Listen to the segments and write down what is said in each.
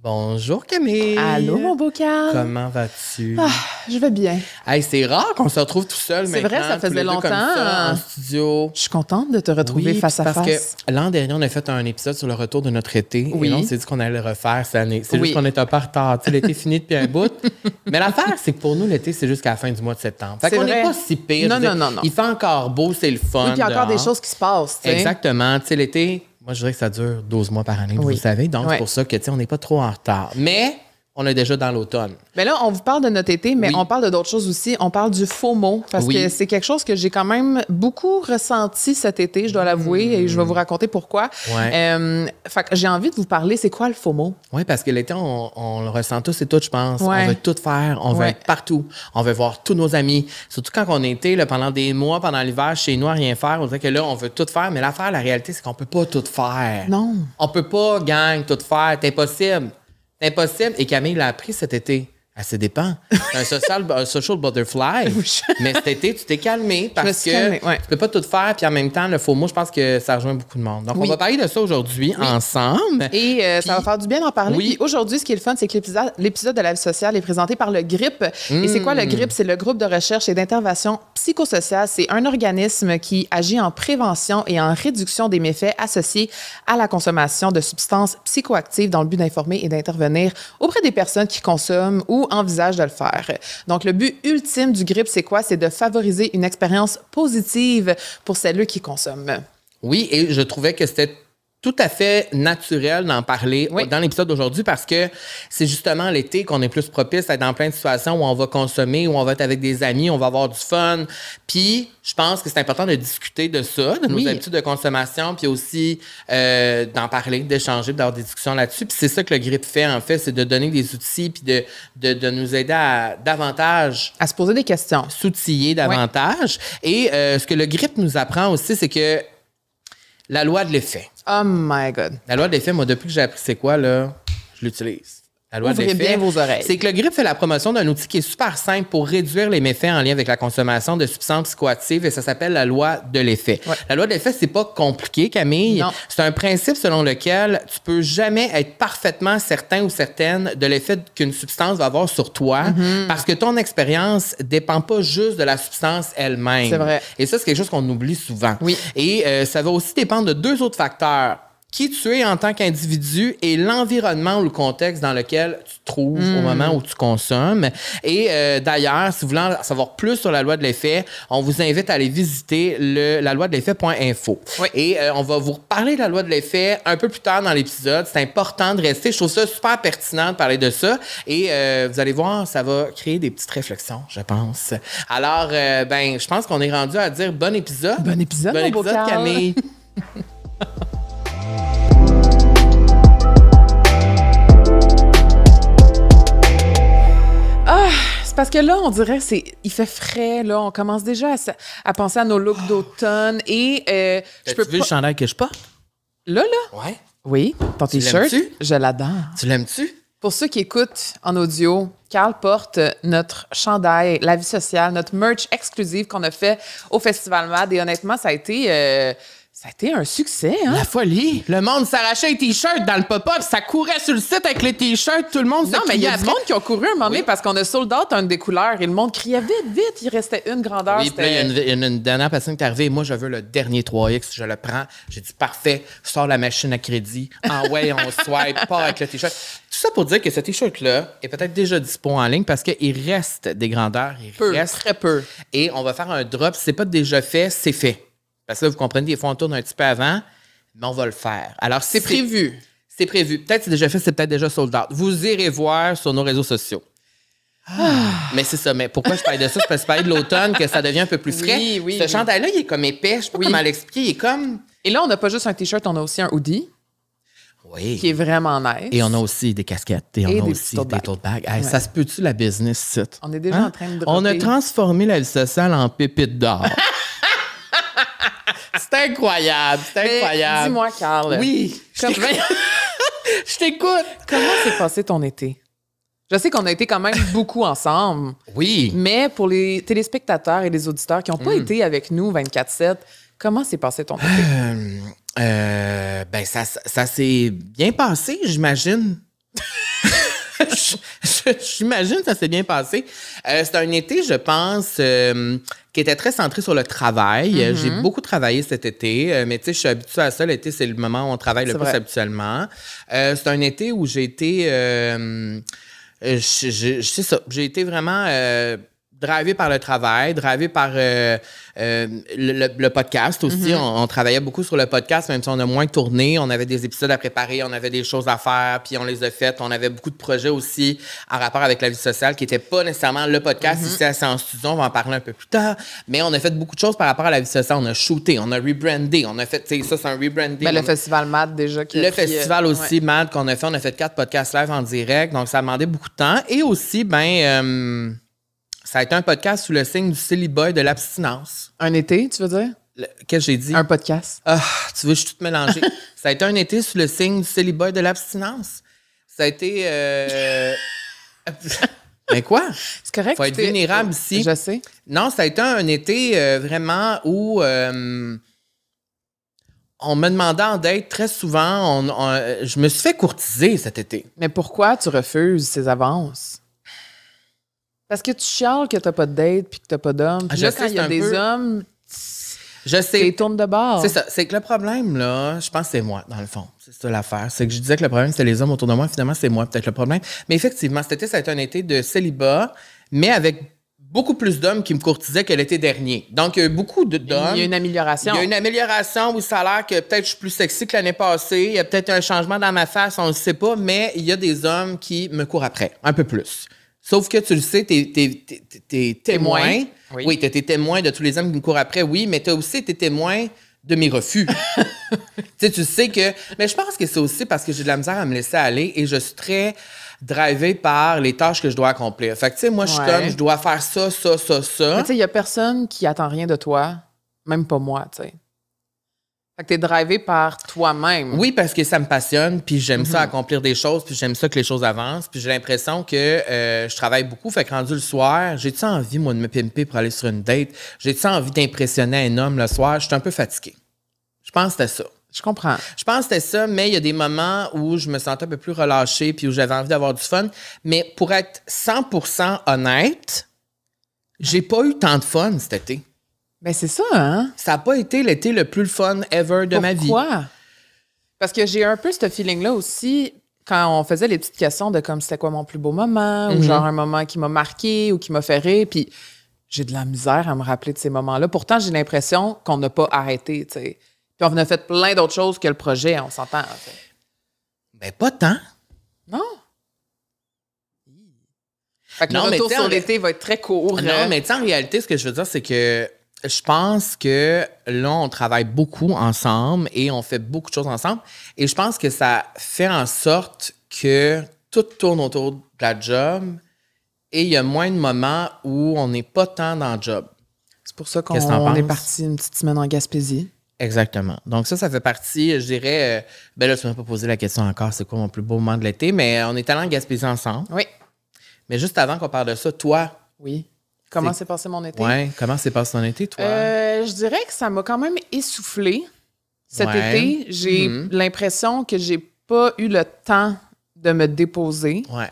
Bonjour Camille. Allô mon beau cœur. Comment vas-tu? Ah, je vais bien. Hey, c'est rare qu'on se retrouve tout seul maintenant. C'est vrai, ça faisait longtemps. en studio. Je suis contente de te retrouver face à face. Parce que l'an dernier, on a fait un épisode sur le retour de notre été. Oui. Et on s'est dit qu'on allait le refaire cette année. C'est juste qu'on est un peu retard. L'été fini depuis un bout. Mais l'affaire, c'est que pour nous, l'été, c'est jusqu'à la fin du mois de septembre. Fait qu'on n'est pas si pire. Non, non, non, Il fait encore beau, c'est le fun. Oui, il y a encore des choses qui se passent. Exactement. l'été, moi, je dirais que ça dure 12 mois par année, vous le savez. Donc, c'est pour ça que, tu on n'est pas trop en retard. Mais on est déjà dans l'automne. Mais ben là, on vous parle de notre été, mais on parle de d'autres choses aussi. On parle du faux parce que c'est quelque chose que j'ai quand même beaucoup ressenti cet été, je dois l'avouer, et je vais vous raconter pourquoi. Euh, fait que j'ai envie de vous parler, c'est quoi le faux mot? Oui, parce que l'été, on, le ressent tous et toutes, je pense. On veut tout faire, on veut être partout, on veut voir tous nos amis. Surtout quand on était là, pendant des mois, pendant l'hiver, chez nous, à rien faire, on dirait que là, on veut tout faire, mais l'affaire, la réalité, c'est qu'on peut pas tout faire. Non. On peut pas, gang, tout faire, c'est impossible. C'est impossible. Et Camille l'a appris cet été ça dépend. dépend. un, social, un social, butterfly. mais cet été, tu t'es calmé parce que tu ne tu peux pas tout faire. Puis en même temps, le faux mot, je pense que ça rejoint beaucoup de monde. Donc, on va parler de ça aujourd'hui ensemble. Et euh, ça va faire du bien d'en parler. Oui. Aujourd'hui, ce qui est le fun, c'est que l'épisode de la vie sociale est présenté par le GRIP. Et c'est quoi le mm. GRIP? C'est le groupe de recherche et d'intervention psychosociale. C'est un organisme qui agit en prévention et en réduction des méfaits associés à la consommation de substances psychoactives dans le but d'informer et d'intervenir auprès des personnes qui consomment ou envisage de le faire. Donc, le but ultime du grip, c'est quoi? C'est de favoriser une expérience positive pour celles qui consomment. Oui, et je trouvais que c'était tout à fait naturel d'en parler dans l'épisode d'aujourd'hui parce que c'est justement l'été qu'on est plus propice à être dans plein de situations où on va consommer, où on va être avec des amis, on va avoir du fun. Puis, je pense que c'est important de discuter de ça, de nos habitudes de consommation, puis aussi euh, d'en parler, d'échanger, d'avoir des discussions là-dessus. Puis c'est ça que le GRIP fait, en fait, c'est de donner des outils, puis de, de, nous aider à davantage... À se poser des questions. S'outiller davantage. Et euh, ce que le GRIP nous apprend aussi, c'est que la loi de l'effet. Oh my God. La loi des films, moi, depuis que j'ai appris c'est quoi, là, je l'utilise loi bien vos oreilles. C'est que le GRIP fait la promotion d'un outil qui est super simple pour réduire les méfaits en lien avec la consommation de substances psychoactives et ça s'appelle la loi de l'effet. La loi de l'effet, c'est pas compliqué, Camille. C'est un principe selon lequel tu peux jamais être parfaitement certain ou certaine de l'effet qu'une substance va avoir sur toi mhm. parce que ton expérience dépend pas juste de la substance elle-même. C'est vrai. Et ça, c'est quelque chose qu'on oublie souvent. Oui. Et euh, ça va aussi dépendre de deux autres facteurs qui tu es en tant qu'individu et l'environnement ou le contexte dans lequel tu te trouves au hmm. moment où tu consommes. Et euh, d'ailleurs, si vous voulez en savoir plus sur la loi de l'effet, on vous invite à aller visiter le, la loi de l'effet.info. Et euh, on va vous reparler de la loi de l'effet un peu plus tard dans l'épisode. C'est important de rester. Je trouve ça super pertinent de parler de ça. Et euh, vous allez voir, ça va créer des petites réflexions, je pense. Alors, ben, je pense qu'on est rendu à dire bon épisode. Bon épisode, bon épisode, Camille. Ah, c'est parce que là, on dirait c'est il fait frais là, on commence déjà à, penser à nos looks ah. d'automne et euh, je peux tu veux le chandail que je porte Là là Ouais. Oui, ton t-shirt, je l'adore. Tu l'aimes-tu Pour ceux qui écoutent en audio, Carl porte notre chandail La vie sociale, notre merch exclusive qu'on a fait au Festival Mad et honnêtement, ça a été euh, ça a été un succès, hein? La folie! Le monde s'arrachait un t-shirts dans le pop-up, ça courait sur le site avec les t-shirts, tout le monde Non, mais il y a du monde qui ont couru un moment parce qu'on a sold out un des couleurs et le monde criait vite, vite, il restait une grandeur. Oui, il y a une, dernière personne qui est arrivée, moi, je veux le dernier 3X, je le prends. J'ai dit parfait, sors la machine à crédit, en ah way, on swipe, pas avec le t-shirt. Tout ça pour dire que ce t-shirt-là est peut-être déjà dispo en ligne parce qu'il reste des grandeurs, il reste très peu. Et on va faire un drop, c'est pas déjà fait, c'est fait. Parce que là, vous comprenez, des fois, on tourne un petit peu avant, mais on va le faire. Alors, c'est prévu. C'est prévu. Peut-être c'est déjà fait, c'est peut-être déjà sold out. Vous irez voir sur nos réseaux sociaux. Ah. Ah. Mais c'est ça. Mais pourquoi je parle de ça? parce que je parle de l'automne, que ça devient un peu plus frais. Oui, oui, Ce chandail-là, il est comme épais. Je sais pas comment Il est comme. Et là, on n'a pas juste un T-shirt, on a aussi un hoodie. Oui. Qui est vraiment nice. Et on a aussi des casquettes. Et, on a aussi des tote bags. Ça se peut-tu la business site? On est déjà hein? en train de On a transformé la vie sociale en pépite d'or. c'est incroyable, c'est incroyable. Dis-moi, Carl. Oui. Je t'écoute. Comment s'est passé ton été? Je sais qu'on a été quand même beaucoup ensemble. Oui. Mais pour les téléspectateurs et les auditeurs qui n'ont pas hmm. été avec nous 24-7, comment s'est passé ton été? Euh, euh, ben, ça, s'est bien passé, j'imagine. J'imagine que ça s'est bien passé. Euh, c'est un été, je pense, était très centré sur le travail. Euh, j'ai mm-hmm. beaucoup travaillé cet été, euh, mais tu sais, je suis habituée à ça. L'été, c'est le moment où on travaille le plus habituellement. Euh, c'est un été où j'ai été... je, sais ça. J'ai été vraiment drivé par le travail, drivé par euh, euh, le, podcast aussi. Mhm. on, travaillait beaucoup sur le podcast, même si on a moins tourné. On avait des épisodes à préparer, on avait des choses à faire, puis on les a faites. On avait beaucoup de projets aussi en rapport avec la vie sociale qui n'était pas nécessairement le podcast. Mhm. Ici, c'est en studio, on va en parler un peu plus tard. Mais on a fait beaucoup de choses par rapport à la vie sociale. On a shooté, on a rebrandé, on a fait, ça c'est un rebranding. Ben, le festival MAD déjà. Qui le euh, festival aussi MAD qu'on a fait. On a fait quatre podcasts live en direct. Donc ça a demandé beaucoup de temps. Et aussi, ben ça a été un podcast sous le signe du célibat de l'abstinence. Un été, tu veux dire? Qu'est-ce que j'ai dit? Un podcast. Ah, tu veux, je suis tout ça a été un été sous le signe du célibat de l'abstinence. Ça a été. Euh, Mais quoi? C'est correct. Faut être vénérable ici. Je sais. Non, ça a été un été euh, vraiment où euh, on me demandait en date très souvent. je me suis fait courtiser cet été. Mais pourquoi tu refuses ces avances? Parce que tu chiales que t'as pas de date puis que t'as pas d'homme. là, quand il y a des hommes, je sais. ils tournes de bord. C'est ça. C'est que le problème, là, je pense que c'est moi, dans le fond. C'est ça l'affaire. C'est que je disais que le problème, c'était les hommes autour de moi. Finalement, c'est moi, peut-être le problème. Mais effectivement, cet été, ça a été un été de célibat, mais avec beaucoup plus d'hommes qui me courtisaient que l'été dernier. Donc, il y a eu beaucoup d'hommes. Il y a une amélioration. Il y a une amélioration où ça a l'air que peut-être je suis plus sexy que l'année passée. Il y a peut-être un changement dans ma face, on ne sait pas, mais il y a des hommes qui me courent après, un peu plus. Sauf que tu le sais, t'es t'es témoin. Oui, oui t'es témoin de tous les hommes qui me courent après, oui, mais t'as aussi été témoin de mes refus. tu sais tu sais que. Mais je pense que c'est aussi parce que j'ai de la misère à me laisser aller et je suis très drivée par les tâches que je dois accomplir. Fait que, tu sais, moi, je suis comme, je dois faire ça, ça, ça, ça. Tu sais, il n'y a personne qui attend rien de toi, même pas moi, tu sais. Fait que t'es drivé par toi-même. Oui, parce que ça me passionne, puis j'aime ça mhm. accomplir des choses, puis j'aime ça que les choses avancent, puis j'ai l'impression que euh, je travaille beaucoup, fait que rendu le soir, j'ai-tu envie, moi, de me pimper pour aller sur une date? J'ai-tu envie d'impressionner un homme le soir? Je suis un peu fatiguée. Je pense que c'était ça. Je comprends. Je pense que c'était ça, mais il y a des moments où je me sentais un peu plus relâchée puis où j'avais envie d'avoir du fun. Mais pour être 100 honnête, j'ai pas eu tant de fun cet été. Ben c'est ça, hein? Ça n'a pas été l'été le plus fun ever de ma vie. Pourquoi? Parce que j'ai un peu ce feeling-là aussi quand on faisait les petites questions de comme c'était quoi mon plus beau moment, ou mhm. genre un moment qui m'a marqué ou qui m'a fait rire, puis j'ai de la misère à me rappeler de ces moments-là. Pourtant, j'ai l'impression qu'on n'a pas arrêté, tu sais. Puis on a fait plein d'autres choses que le projet, on s'entend. En fait. Ben pas tant. Non. Fait que non, mais sur l'été va être très court. Non, hein. tu mais en réalité, ce que je veux dire, c'est que je pense que là, on travaille beaucoup ensemble et on fait beaucoup de choses ensemble. Et je pense que ça fait en sorte que tout tourne autour de la job et il y a moins de moments où on n'est pas tant dans le job. C'est pour ça qu'on est parti une petite semaine en Gaspésie. Exactement. Donc ça, ça fait partie, je dirais, euh, ben là, tu m'as pas posé la question encore, c'est quoi mon plus beau moment de l'été, mais on est allé en Gaspésie ensemble. Oui. Mais juste avant qu'on parle de ça, toi, oui. Comment s'est passé mon été? Oui, comment s'est passé ton été, toi? Euh, je dirais que ça m'a quand même essoufflé cet été. J'ai mhm. l'impression que j'ai pas eu le temps de me déposer. Ouais.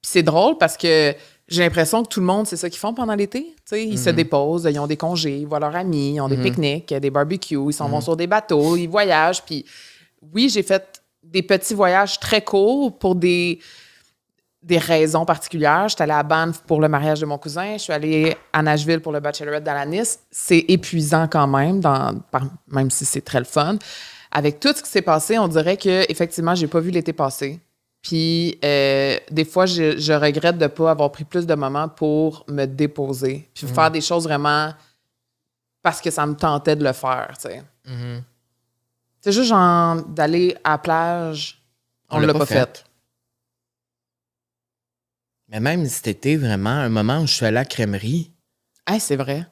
c'est drôle parce que j'ai l'impression que tout le monde, c'est ça qu'ils font pendant l'été. Ils se mhm. déposent, ils ont des congés, ils voient leurs amis, ils ont des mhm. pique-niques, des barbecues, ils s'en vont sur des bateaux, ils voyagent. Puis oui, j'ai fait des petits voyages très courts pour des des raisons particulières. J'étais allée à Banff pour le mariage de mon cousin. Je suis allée à Nashville pour le bachelorette dans la Nice. C'est épuisant quand même, même si c'est très le fun. Avec tout ce qui s'est passé, on dirait que effectivement, j'ai pas vu l'été passer. Puis euh, des fois, je, regrette de pas avoir pris plus de moments pour me déposer, puis mhm. faire des choses vraiment parce que ça me tentait de le faire. Tu sais. Mhm. C'est juste genre d'aller à plage, on, ne l'a pas, fait. Mais même cet été, vraiment, un moment où je suis allé à la crèmerie. Ah, c'est vrai.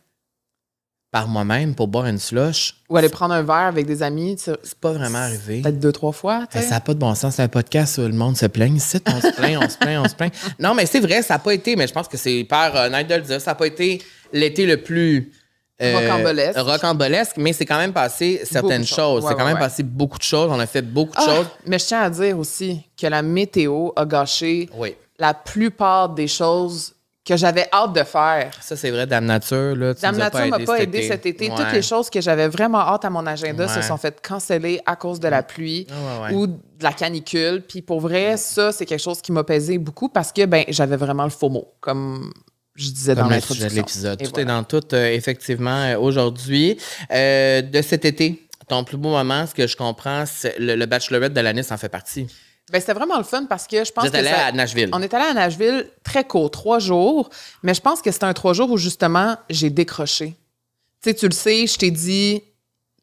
Par moi-même pour boire une slush. Ou aller prendre un verre avec des amis. C'est pas vraiment arrivé. Peut-être deux, trois fois. ça n'a pas de bon sens. C'est un podcast où le monde se plaint. on se plaint, on se plaint, on se plaint. Non, mais c'est vrai, ça n'a pas été. Mais je pense que c'est hyper honnête euh, de Ça n'a pas été l'été le plus. Euh, rocambolesque. mais c'est quand même passé certaines choses. c'est quand même passé beaucoup de choses. On a fait beaucoup de ah, choses. Mais je tiens à dire aussi que la météo a gâché oui la plupart des choses que j'avais hâte de faire. Ça, c'est vrai, Dame Nature. Là, tu Dame Nature m'a pas, aidé cet été. Toutes les choses que j'avais vraiment hâte à mon agenda se sont faites canceller à cause de la mm. pluie ah, ou de la canicule. Puis pour vrai, ça, c'est quelque chose qui m'a pesé beaucoup parce que ben, j'avais vraiment le faux mot, comme je disais dans l'introduction. de l'épisode. Tout est dans tout, euh, effectivement, euh, aujourd'hui. Euh, de cet été, ton plus beau moment, ce que je comprends, le, le bachelorette de l'année, ça en fait partie. Ben, c'était vraiment le fun parce que je pense Vous êtes allé est à Nashville. On est allé à Nashville très court, trois jours, mais je pense que c'était un trois jours où justement j'ai décroché. Tu sais, tu le sais, je t'ai dit,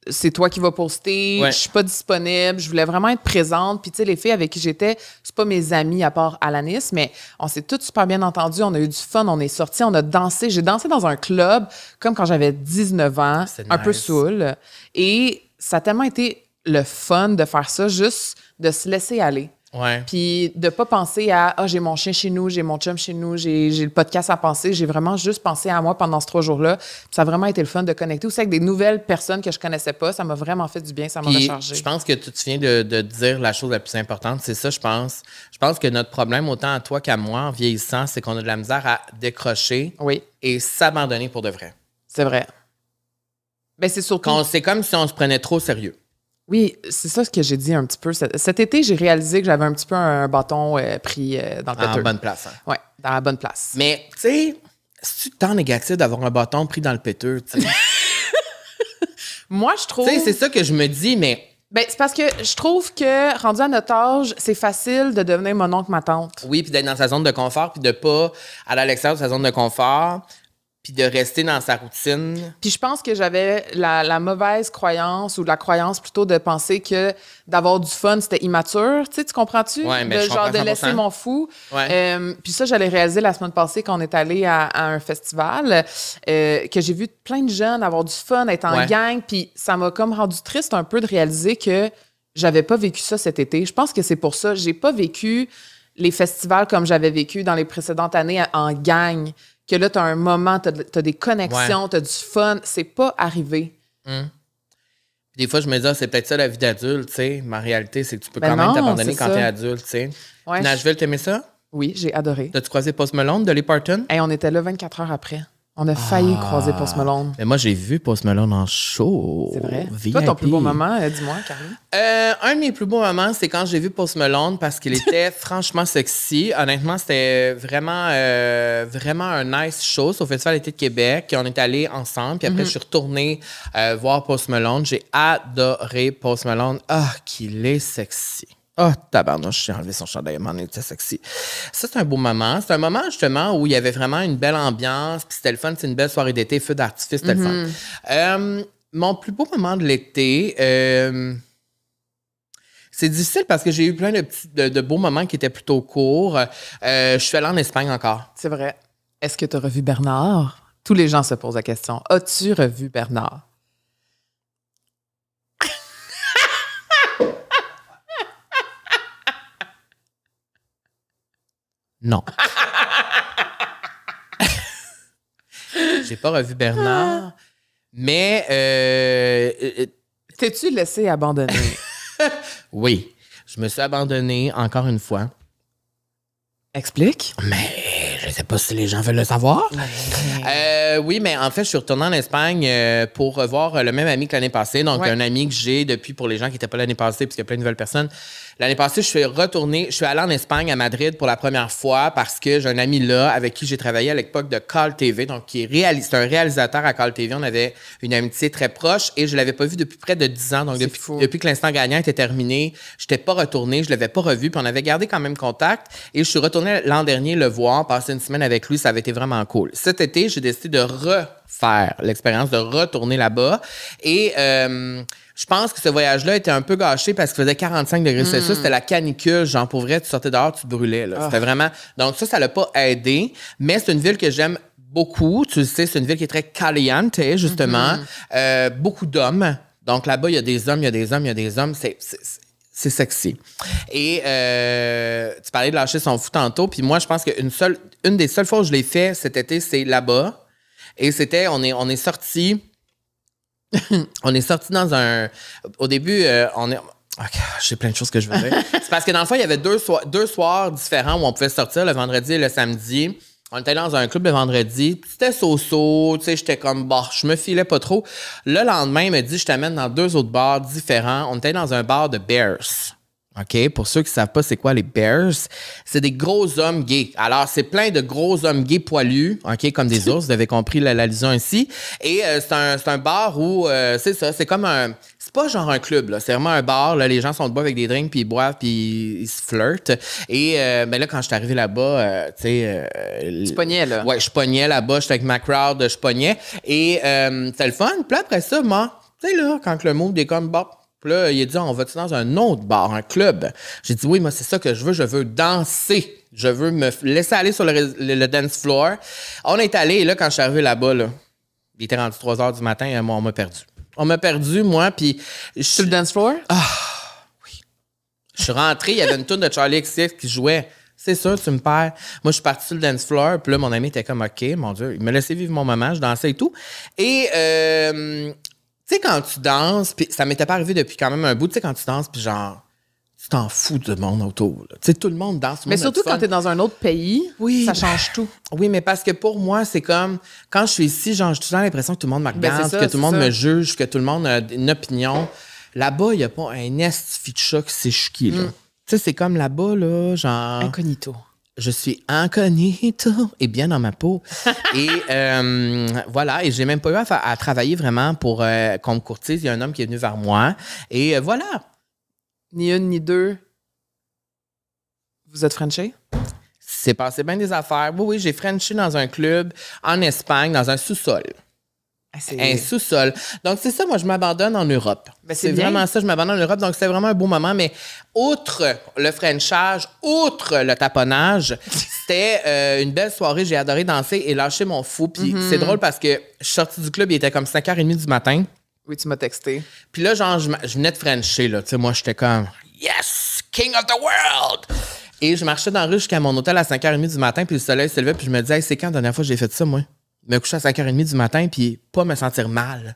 c'est toi qui vas poster, je je suis pas disponible, je voulais vraiment être présente. Puis tu sais, les filles avec qui j'étais, c'est pas mes amis à part Alanis, mais on s'est toutes super bien entendues, on a eu du fun, on est sorti. on a dansé. J'ai dansé dans un club comme quand j'avais 19 ans, un peu saoul. Et ça a tellement été le fun de faire ça, juste de se laisser aller. Ouais. Puis de pas penser à Ah, oh, j'ai mon chien chez nous, j'ai mon chum chez nous, j'ai, le podcast à penser. J'ai vraiment juste pensé à moi pendant ces trois jours-là. Ça a vraiment été le fun de connecter aussi avec des nouvelles personnes que je connaissais pas. Ça m'a vraiment fait du bien, ça m'a rechargé. Je pense que tu, viens de, dire la chose la plus importante. C'est ça, je pense. Je pense que notre problème, autant à toi qu'à moi, en vieillissant, c'est qu'on a de la misère à décrocher oui. et s'abandonner pour de vrai. C'est vrai. mais ben, c'est surtout. Qu'on, c'est comme si on se prenait trop sérieux. Oui, c'est ça ce que j'ai dit un petit peu. Cet, été, j'ai réalisé que j'avais un petit peu un, bâton euh, pris euh, dans le Dans la bonne place. Hein. Oui, dans la bonne place. Mais, tu sais, c'est-tu tant négatif d'avoir un bâton pris dans le péteux? Moi, je trouve. Tu sais, c'est ça que je me dis, mais. Ben, c'est parce que je trouve que, rendu à notre âge, c'est facile de devenir mon oncle, ma tante. Oui, puis d'être dans sa zone de confort, puis de pas aller à l'extérieur de sa zone de confort, puis de rester dans sa routine. Puis je pense que j'avais la, mauvaise croyance ou la croyance plutôt de penser que d'avoir du fun c'était immature, tu sais, tu comprends-tu mais ben, genre de laisser mon fou. Euh, puis ça j'allais réaliser la semaine passée qu'on est allé à, un festival euh, que j'ai vu plein de jeunes avoir du fun, être en gang, puis ça m'a comme rendu triste un peu de réaliser que j'avais pas vécu ça cet été. Je pense que c'est pour ça j'ai pas vécu les festivals comme j'avais vécu dans les précédentes années en gang que là, tu as un moment, tu as, des connexions, tu as du fun. C'est pas arrivé. Hmm. Des fois, je me dis, ah, c'est peut-être ça la vie d'adulte, tu sais. Ma réalité, c'est que tu peux ben quand même t'abandonner quand es adulte, tu sais. Nashville, t'aimais ça? Oui, j'ai adoré. T'as-tu croisé Post Malone, Dolly Parton? Et on était là 24 heures après. On a failli ah. croiser Post Malone. Mais moi, j'ai vu Post Malone en show. C'est vrai. ton plus beau moment, euh, dis-moi, Karine. Euh, un de mes plus beaux moments, c'est quand j'ai vu Post Malone parce qu'il était franchement sexy. Honnêtement, c'était vraiment, euh, vraiment un nice show au Festival d'été de Québec. on est allés ensemble. Puis après, mhm. je suis retournée voir Post Malone. J'ai adoré Post Malone. Ah, qu'il est sexy. Ah, oh, tabarnouche, j'ai enlevé son chandail, man, il était sexy. Ça, c'est un beau moment. C'est un moment, justement, où il y avait vraiment une belle ambiance, puis c'était le fun, c'est une belle soirée d'été, feu d'artifice, c'était le fun. Mhm. Euh, mon plus beau moment de l'été, euh, c'est difficile parce que j'ai eu plein de, petits, de, beaux moments qui étaient plutôt courts. Euh, je suis allée en Espagne encore. C'est vrai. Est-ce que tu as revu Bernard? Tous les gens se posent la question. As-tu revu Bernard? Non. J'ai pas revu Bernard. Ah. Mais. Euh, euh, euh, T'es-tu laissé abandonner? oui. Je me suis abandonné encore une fois. Explique. Mais je sais pas si les gens veulent le savoir. oui, mais en fait, je suis retourné en Espagne pour revoir le même ami que l'année passée. Donc, un ami que j'ai depuis, pour les gens qui n'étaient pas l'année passée, puisqu'il y a plein de nouvelles personnes. L'année passée, je suis retourné, je suis allé en Espagne, à Madrid, pour la première fois parce que j'ai un ami là avec qui j'ai travaillé à l'époque de Call TV, donc qui est réaliste, un réalisateur à Call TV. On avait une amitié très proche et je l'avais pas vu depuis près de dix ans. Donc, depuis, que l'instant gagnant était terminé, je n'étais pas retourné, je l'avais pas revu, puis on avait gardé quand même contact. Et je suis retourné l'an dernier le voir, passer une semaine avec lui, ça avait été vraiment cool. Cet été, j'ai décidé de refaire l'expérience, de retourner là-bas. Et euh, je pense que ce voyage-là était un peu gâché parce qu'il faisait 45 degrés Celsius. Hmm. C'était la canicule. J'en pour vrai, tu sortais dehors, tu brûlais. C'était ah. vraiment. Donc, ça, ça l'a pas aidé. Mais c'est une ville que j'aime beaucoup. Tu le sais, c'est une ville qui est très caliente, justement. Mm-hmm. Euh, beaucoup d'hommes. Donc, là-bas, il y a des hommes, il y a des hommes, il y a des hommes. c'est c'est sexy. Et euh, tu parlais de lâcher son fou tantôt, puis moi, je pense qu'une seule, une des seules fois où je l'ai fait cet été, c'est là-bas. Et c'était, on est, on est sorti on est sorti dans un. Au début, euh, on est. j'ai plein de choses que je veux dire. c'est parce que dans le fond, il y avait deux, soirs différents où on pouvait sortir le vendredi et le samedi. On était dans un club le vendredi, c'était so-so, tu sais, j'étais comme, bah, je me filais pas trop. Le lendemain, il m'a dit, je t'amène dans deux autres bars différents. On était dans un bar de Bears. OK? Pour ceux qui savent pas c'est quoi les bears, c'est des gros hommes gays. Alors, c'est plein de gros hommes gays poilus, OK? Comme des ours, vous avez compris la ici. Et euh, c'est un, un, bar où, euh, c'est ça, c'est comme un... C'est pas genre un club, là. C'est vraiment un bar, là. Les gens sont debout avec des drinks, puis ils boivent, puis ils se flirtent. Et, euh, ben là, quand je suis arrivé là-bas, tu sais... tu pognais, là. Ouais, je pognais là-bas. J'étais avec ma crowd, je pognais. Et c'est le fun. Puis après ça, moi, tu sais, là, quand le move est comme... Bah, puis là, il a dit, on va-tu dans un autre bar, un club? J'ai dit, oui, moi, c'est ça que je veux. Je veux danser. Je veux me laisser aller sur le, dance floor. On est allé, et là, quand je suis arrivé là-bas, il était rendu 3 heures du matin, euh, moi, on m'a perdu. On m'a perdu, moi, puis... Sur le dance floor? Ah, oui. Je suis rentré, il y avait une tune de Charlie XF qui jouait. C'est sûr, tu me perds. Moi, je suis parti sur le dance floor, puis là, mon ami était comme, OK, mon Dieu, il me laissait vivre mon moment, je dansais et tout. Et euh, tu sais, quand tu danses, puis ça m'était pas arrivé depuis quand même un bout, tu sais, quand tu danses, puis genre, tu t'en fous de monde autour. Tu sais, tout le monde danse. mais surtout quand tu es dans un autre pays, ça ben, change tout. Oui, mais parce que pour moi, c'est comme, quand je suis ici, genre, j'ai toujours l'impression que tout le monde me ben, regarde, que tout le monde me juge, que tout le monde a une opinion. Là-bas, il n'y a pas un nest de chat c'est là. Mm. Tu sais, c'est comme là-bas, là, genre. Incognito je suis incognito et bien dans ma peau. et euh, voilà, et j'ai même pas eu à, travailler vraiment pour euh, qu'on me Il y a un homme qui est venu vers moi. Et euh, voilà. Ni une, ni deux. Vous êtes frenchy, C'est passé bien des affaires. Oui, oui, j'ai frenchy dans un club en Espagne, dans un sous-sol. Ah, un sous-sol. Donc, c'est ça, moi, je m'abandonne en Europe. Ben, c'est vraiment ça, je m'abandonne en Europe. Donc, c'est vraiment un beau moment. Mais outre le frenchage, outre le taponnage, c'était euh, une belle soirée. J'ai adoré danser et lâcher mon fou. Puis mm-hmm. c'est drôle parce que je suis sortie du club, il était comme 5h30 du matin. Oui, tu m'as texté. Puis là, genre, je, venais de frencher, là. Tu sais, moi, j'étais comme « Yes! King of the world! » Et je marchais dans la rue jusqu'à mon hôtel à 5h30 du matin, puis le soleil se levait, puis je me disais c'est quand la dernière fois que j'ai fait ça, moi? » me coucher à 5h30 du matin puis pas me sentir mal.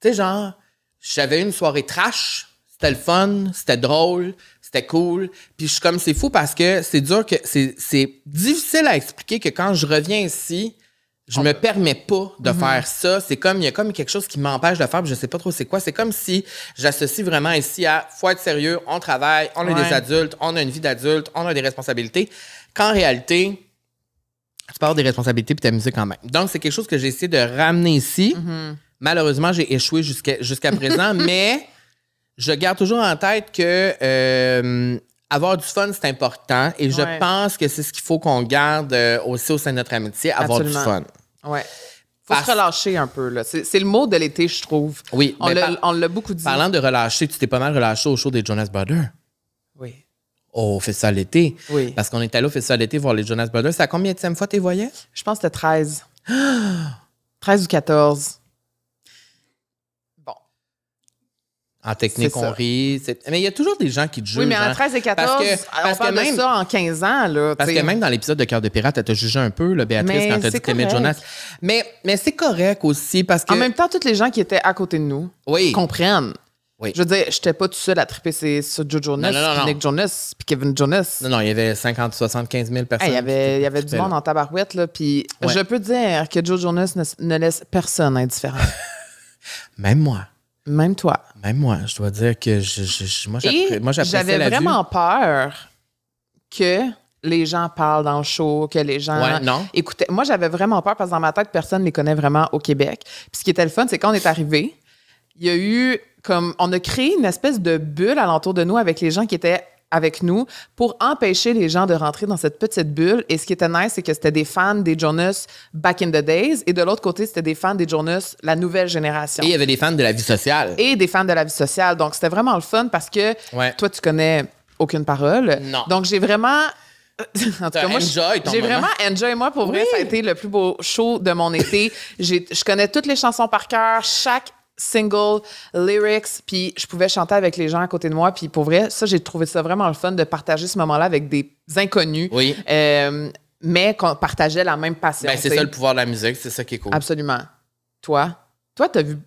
Tu sais, genre, j'avais une soirée trash, c'était le fun, c'était drôle, c'était cool. Puis je suis comme, c'est fou parce que c'est dur que. C'est difficile à expliquer que quand je reviens ici, je me permets pas de mm-hmm. faire ça. C'est comme, il y a comme quelque chose qui m'empêche de faire, je sais pas trop c'est quoi. C'est comme si j'associe vraiment ici à faut être sérieux, on travaille, on est des adultes, on a une vie d'adulte, on a des responsabilités. Qu'en réalité, tu pars des responsabilités puis ta musique quand même. Donc, c'est quelque chose que j'ai essayé de ramener ici. Mm-hmm. Malheureusement, j'ai échoué jusqu'à, jusqu'à présent, mais je garde toujours en tête que euh, avoir du fun, c'est important. Et je pense que c'est ce qu'il faut qu'on garde euh, aussi au sein de notre amitié, avoir du fun. Ouais. Faut se relâcher un peu. Là. C'est, le mot de l'été, je trouve. Oui. On, l'a, on beaucoup dit. Parlant de relâcher, tu t'es pas mal relâché au show des Jonas Brothers au festival ça Oui. Parce qu'on est allé au festival l'été, voir les Jonas Brothers. C'est à combien de fois tes voyais? Je pense que c'était 13. 13 ou 14. Bon. En technique, on rit. Mais il y a toujours des gens qui te jugent. Oui, mais en 13 hein. et 14, parce que, on parle même, de ça en 15 ans. Là, parce que même dans l'épisode de Cœur de pirate, elle te jugé un peu, là, Béatrice, quand t'as dit que Jonas. Mais, c'est correct aussi parce que... En même temps, tous les gens qui étaient à côté de nous oui. comprennent. Je veux dire, j'étais pas tout seul à triper sur Joe Jonas, Nick Jonas, puis Kevin Jonas. Non, non, il y avait 50, 75 000 personnes. il y avait, il y avait du monde en tabarouette, là. Puis je peux dire que Joe Jonas ne, laisse personne indifférent. Même moi. Même toi. Même moi. Je dois dire que je, je moi, j'avais vraiment peur que les gens parlent dans le show, que les gens ouais, non. écoutaient. Moi, j'avais vraiment peur parce que dans ma tête, personne ne les connaît vraiment au Québec. Puis ce qui était le fun, c'est quand on est arrivé, il y a eu comme on a créé une espèce de bulle alentour de nous avec les gens qui étaient avec nous pour empêcher les gens de rentrer dans cette petite bulle. Et ce qui était nice, c'est que c'était des fans des Jonas back in the days. Et de l'autre côté, c'était des fans des Jonas, la nouvelle génération. Et il y avait des fans de la vie sociale. Et des fans de la vie sociale. Donc, c'était vraiment le fun parce que toi, tu connais aucune parole. Non. Donc, j'ai vraiment en tout cas, moi, j'ai vraiment enjoy. Moi, pour vrai, ça a été le plus beau show de mon été. je connais toutes les chansons par cœur. Chaque single, lyrics, puis je pouvais chanter avec les gens à côté de moi. Puis pour vrai, ça, j'ai trouvé ça vraiment le fun de partager ce moment-là avec des inconnus. Oui. Euh, mais qu'on partageait la même passion. Ben, c'est ça le pouvoir de la musique, c'est ça qui est cool. Absolument. Toi, toi, t'as vu.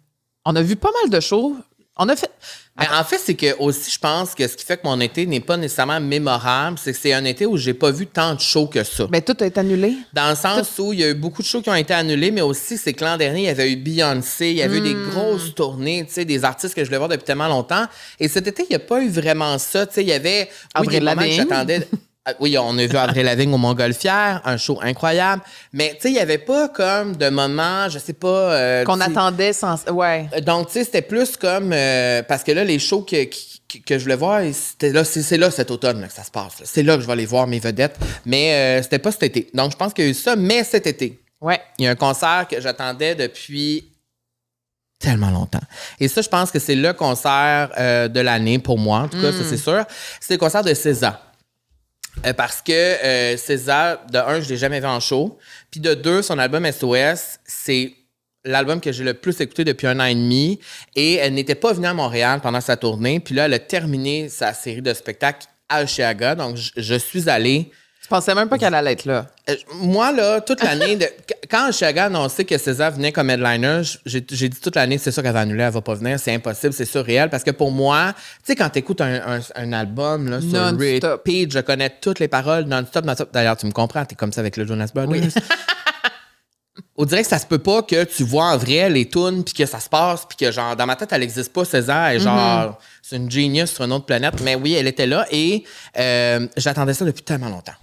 On a vu pas mal de shows a fait. en fait, c'est que aussi, je pense que ce qui fait que mon été n'est pas nécessairement mémorable, c'est que c'est un été où j'ai pas vu tant de shows que ça. Mais ben, tout a été annulé. Dans le sens où il y a eu beaucoup de shows qui ont été annulés, mais aussi c'est que l'an dernier, il y avait eu Beyoncé, il y avait eu des hmm. grosses tournées, des artistes que je voulais voir depuis tellement longtemps. Et cet été, il n'y a pas eu vraiment ça. il y avait. Oui, Avril Ah, oui, on a vu André Lavigne au Montgolfière, un show incroyable. Mais tu sais, il n'y avait pas comme de moment, je sais pas. Euh, Qu'on attendait sans. Ouais. Euh, donc, tu sais, c'était plus comme. Euh, parce que là, les shows que, je voulais voir, c'était là, c'est là cet automne que ça se passe. C'est là que je vais aller voir mes vedettes. Mais c'était pas cet été. Donc, je pense qu'il y a eu ça, mais cet été. Ouais. Il y a un concert que j'attendais depuis tellement longtemps. Et ça, je pense que c'est le concert de l'année pour moi. En tout cas, ça, mm. c'est sûr. C'est le concert de César. Euh, parce que euh, César, de un, je l'ai jamais vu en show. Puis de deux, son album SOS, c'est l'album que j'ai le plus écouté depuis un an et demi. Et elle n'était pas venue à Montréal pendant sa tournée. Puis là, elle a terminé sa série de spectacles à Chicago. Donc, je suis allé je pensais même pas qu'elle allait être là. Euh, moi, là, toute l'année, quand Chaga a annoncé que César venait comme headliner, j'ai dit toute l'année, c'est sûr qu'elle va annuler, elle va pas venir, c'est impossible, c'est surréel. Parce que pour moi, tu sais, quand t'écoutes un, un, album là, sur page, je connais toutes les paroles non-stop, non-stop. D'ailleurs, tu me comprends, t'es comme ça avec le Jonas Brothers. on dirait que ça se peut pas que tu vois en vrai les tunes puis que ça se passe puis que genre dans ma tête elle n'existe pas César et genre mm-hmm. c'est une genius sur une autre planète mais oui elle était là et euh, j'attendais ça depuis tellement longtemps.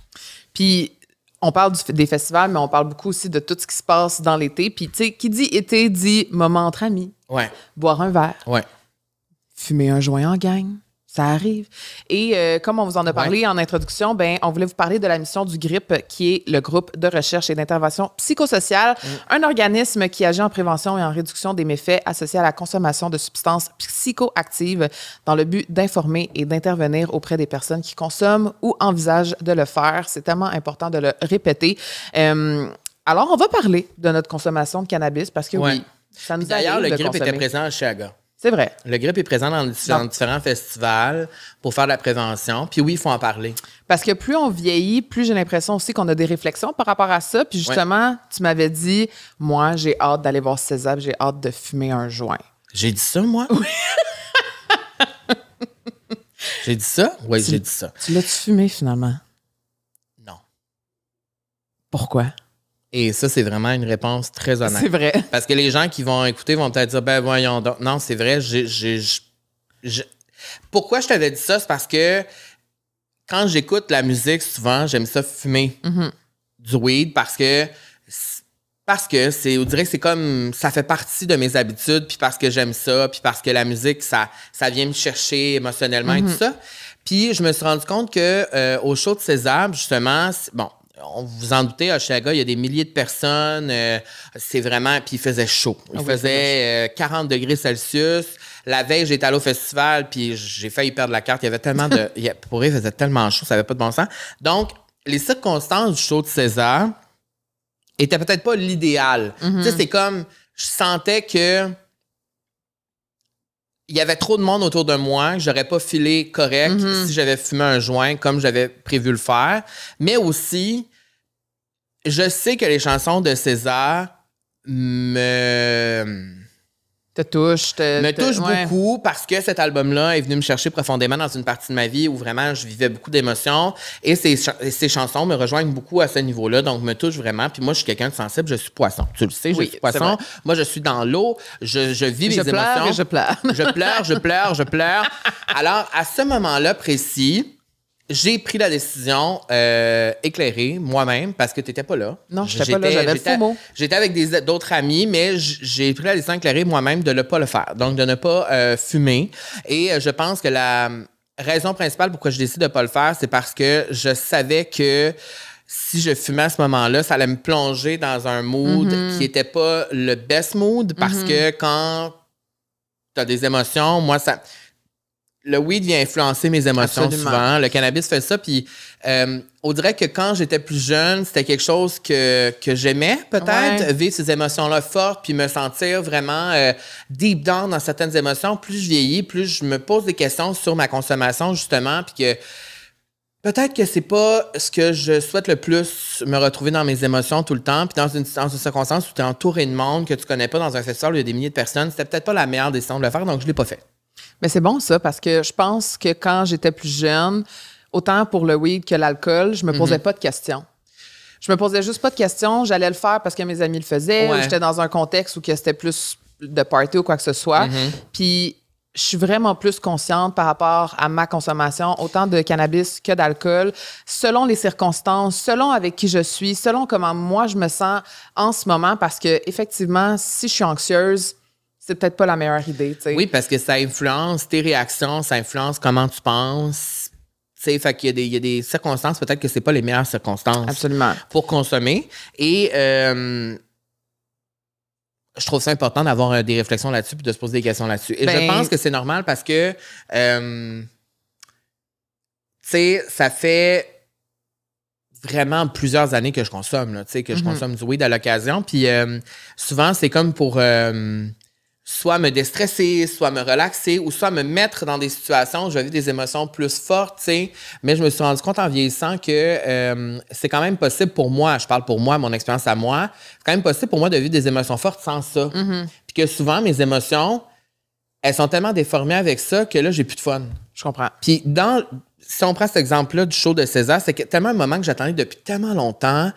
Puis on parle des festivals mais on parle beaucoup aussi de tout ce qui se passe dans l'été puis tu sais qui dit été dit moment entre amis. Ouais. Boire un verre. Ouais. Fumer un joint en gang. Ça arrive. Et euh, comme on vous en a parlé en introduction, ben, on voulait vous parler de la mission du GRIP, qui est le groupe de recherche et d'intervention psychosociale, mm. un organisme qui agit en prévention et en réduction des méfaits associés à la consommation de substances psychoactives dans le but d'informer et d'intervenir auprès des personnes qui consomment ou envisagent de le faire. C'est tellement important de le répéter. alors, on va parler de notre consommation de cannabis parce que oui, ça nous D'ailleurs, le GRIP était présent à Chaga. C'est vrai. Le GRIP est présent dans, différents festivals pour faire la prévention. Puis oui, il faut en parler. Parce que plus on vieillit, plus j'ai l'impression aussi qu'on a des réflexions par rapport à ça. Puis justement, tu m'avais dit, moi, j'ai hâte d'aller voir César, j'ai hâte de fumer un joint. J'ai dit ça, moi? Oui. j'ai dit ça? Oui, j'ai dit ça. Tu las fumé finalement? Non. Pourquoi? Et ça, c'est vraiment une réponse très honnête. C'est vrai. Parce que les gens qui vont écouter vont peut-être dire, ben voyons Non, c'est vrai, j'ai... Pourquoi je t'avais dit ça? C'est parce que quand j'écoute la musique, souvent, j'aime ça fumer mm-hmm. du weed parce que parce que c'est on dirait que c'est comme ça fait partie de mes habitudes puis parce que j'aime ça puis parce que la musique ça ça vient me chercher émotionnellement et tout mm-hmm. ça puis je me suis rendu compte que euh, au show de César justement bon on vous en doutez, à Chicago, il y a des milliers de personnes. Euh, c'est vraiment. Puis il faisait chaud. Il ah faisait 40 euh, degrés Celsius. La veille, j'étais allé au festival, puis j'ai failli perdre la carte. Il y avait tellement de. pour il faisait tellement chaud, ça n'avait pas de bon sens. Donc, les circonstances du show de César étaient peut-être pas l'idéal. Mhm. Tu sais, c'est comme. Je sentais que il y avait trop de monde autour de moi, j'aurais pas filé correct mhm. si j'avais fumé un joint comme j'avais prévu le faire. Mais aussi, je sais que les chansons de César me touche. me touche beaucoup parce que cet album-là est venu me chercher profondément dans une partie de ma vie où vraiment je vivais beaucoup d'émotions et ces, chansons me rejoignent beaucoup à ce niveau-là, donc me touche vraiment. Puis moi, je suis quelqu'un de sensible, je suis poisson. Tu le sais, je suis poisson. Moi, je suis dans l'eau, je, je, vis je émotions. je pleure. je pleure, je pleure, je pleure. Alors, à ce moment-là précis, j'ai pris la décision euh, éclairée moi-même parce que tu n'étais pas là. Non, je n'étais pas là, j'avais J'étais avec d'autres amis, mais j'ai pris la décision éclairée moi-même de ne pas le faire, donc de ne pas euh, fumer. Et euh, je pense que la raison principale pourquoi je décide de ne pas le faire, c'est parce que je savais que si je fumais à ce moment-là, ça allait me plonger dans un mood mm-hmm. qui n'était pas le best mood parce mm-hmm. que quand tu as des émotions, moi, ça le weed vient influencer mes émotions souvent. Le cannabis fait ça. Puis euh, on dirait que quand j'étais plus jeune, c'était quelque chose que, j'aimais peut-être, vivre ces émotions-là fortes, puis me sentir vraiment euh, deep down dans certaines émotions. Plus je vieillis, plus je me pose des questions sur ma consommation justement, puis que Peut-être que c'est pas ce que je souhaite le plus me retrouver dans mes émotions tout le temps, puis dans une, dans une circonstance où tu es entouré de monde que tu connais pas dans un festival où il y a des milliers de personnes, c'était peut-être pas la meilleure décision de le faire, donc je l'ai pas fait. Mais c'est bon ça, parce que je pense que quand j'étais plus jeune, autant pour le weed que l'alcool, je me posais mhm. pas de questions. Je me posais juste pas de questions, j'allais le faire parce que mes amis le faisaient, j'étais dans un contexte où c'était plus de party ou quoi que ce soit. Mhm. Puis je suis vraiment plus consciente par rapport à ma consommation, autant de cannabis que d'alcool, selon les circonstances, selon avec qui je suis, selon comment moi je me sens en ce moment, parce que effectivement, si je suis anxieuse, c'est peut-être pas la meilleure idée. Oui, parce que ça influence tes réactions, ça influence comment tu penses. fait qu'il y a des, il y a des circonstances, peut-être que c'est pas les meilleures circonstances Absolument. pour consommer. Et euh, je trouve ça important d'avoir euh, des réflexions là-dessus puis de se poser des questions là-dessus. Et je ben pense que c'est normal parce que, euh, ça fait vraiment plusieurs années que je consomme, là, que je mm-hmm. consomme du weed à l'occasion. Puis souvent, c'est comme pour soit me déstresser, soit me relaxer, ou soit me mettre dans des situations où je vais des émotions plus fortes, Mais je me suis rendu compte en vieillissant que euh, c'est quand même possible pour moi, je parle pour moi, mon expérience à moi, c'est quand même possible pour moi de vivre des émotions fortes sans ça. Mm-hmm. Puis que souvent, mes émotions, elles sont tellement déformées avec ça que là, j'ai plus de fun. Je comprends. Puis dans, si on prend cet exemple-là du show de César, c'est tellement un moment que j'attendais depuis tellement longtemps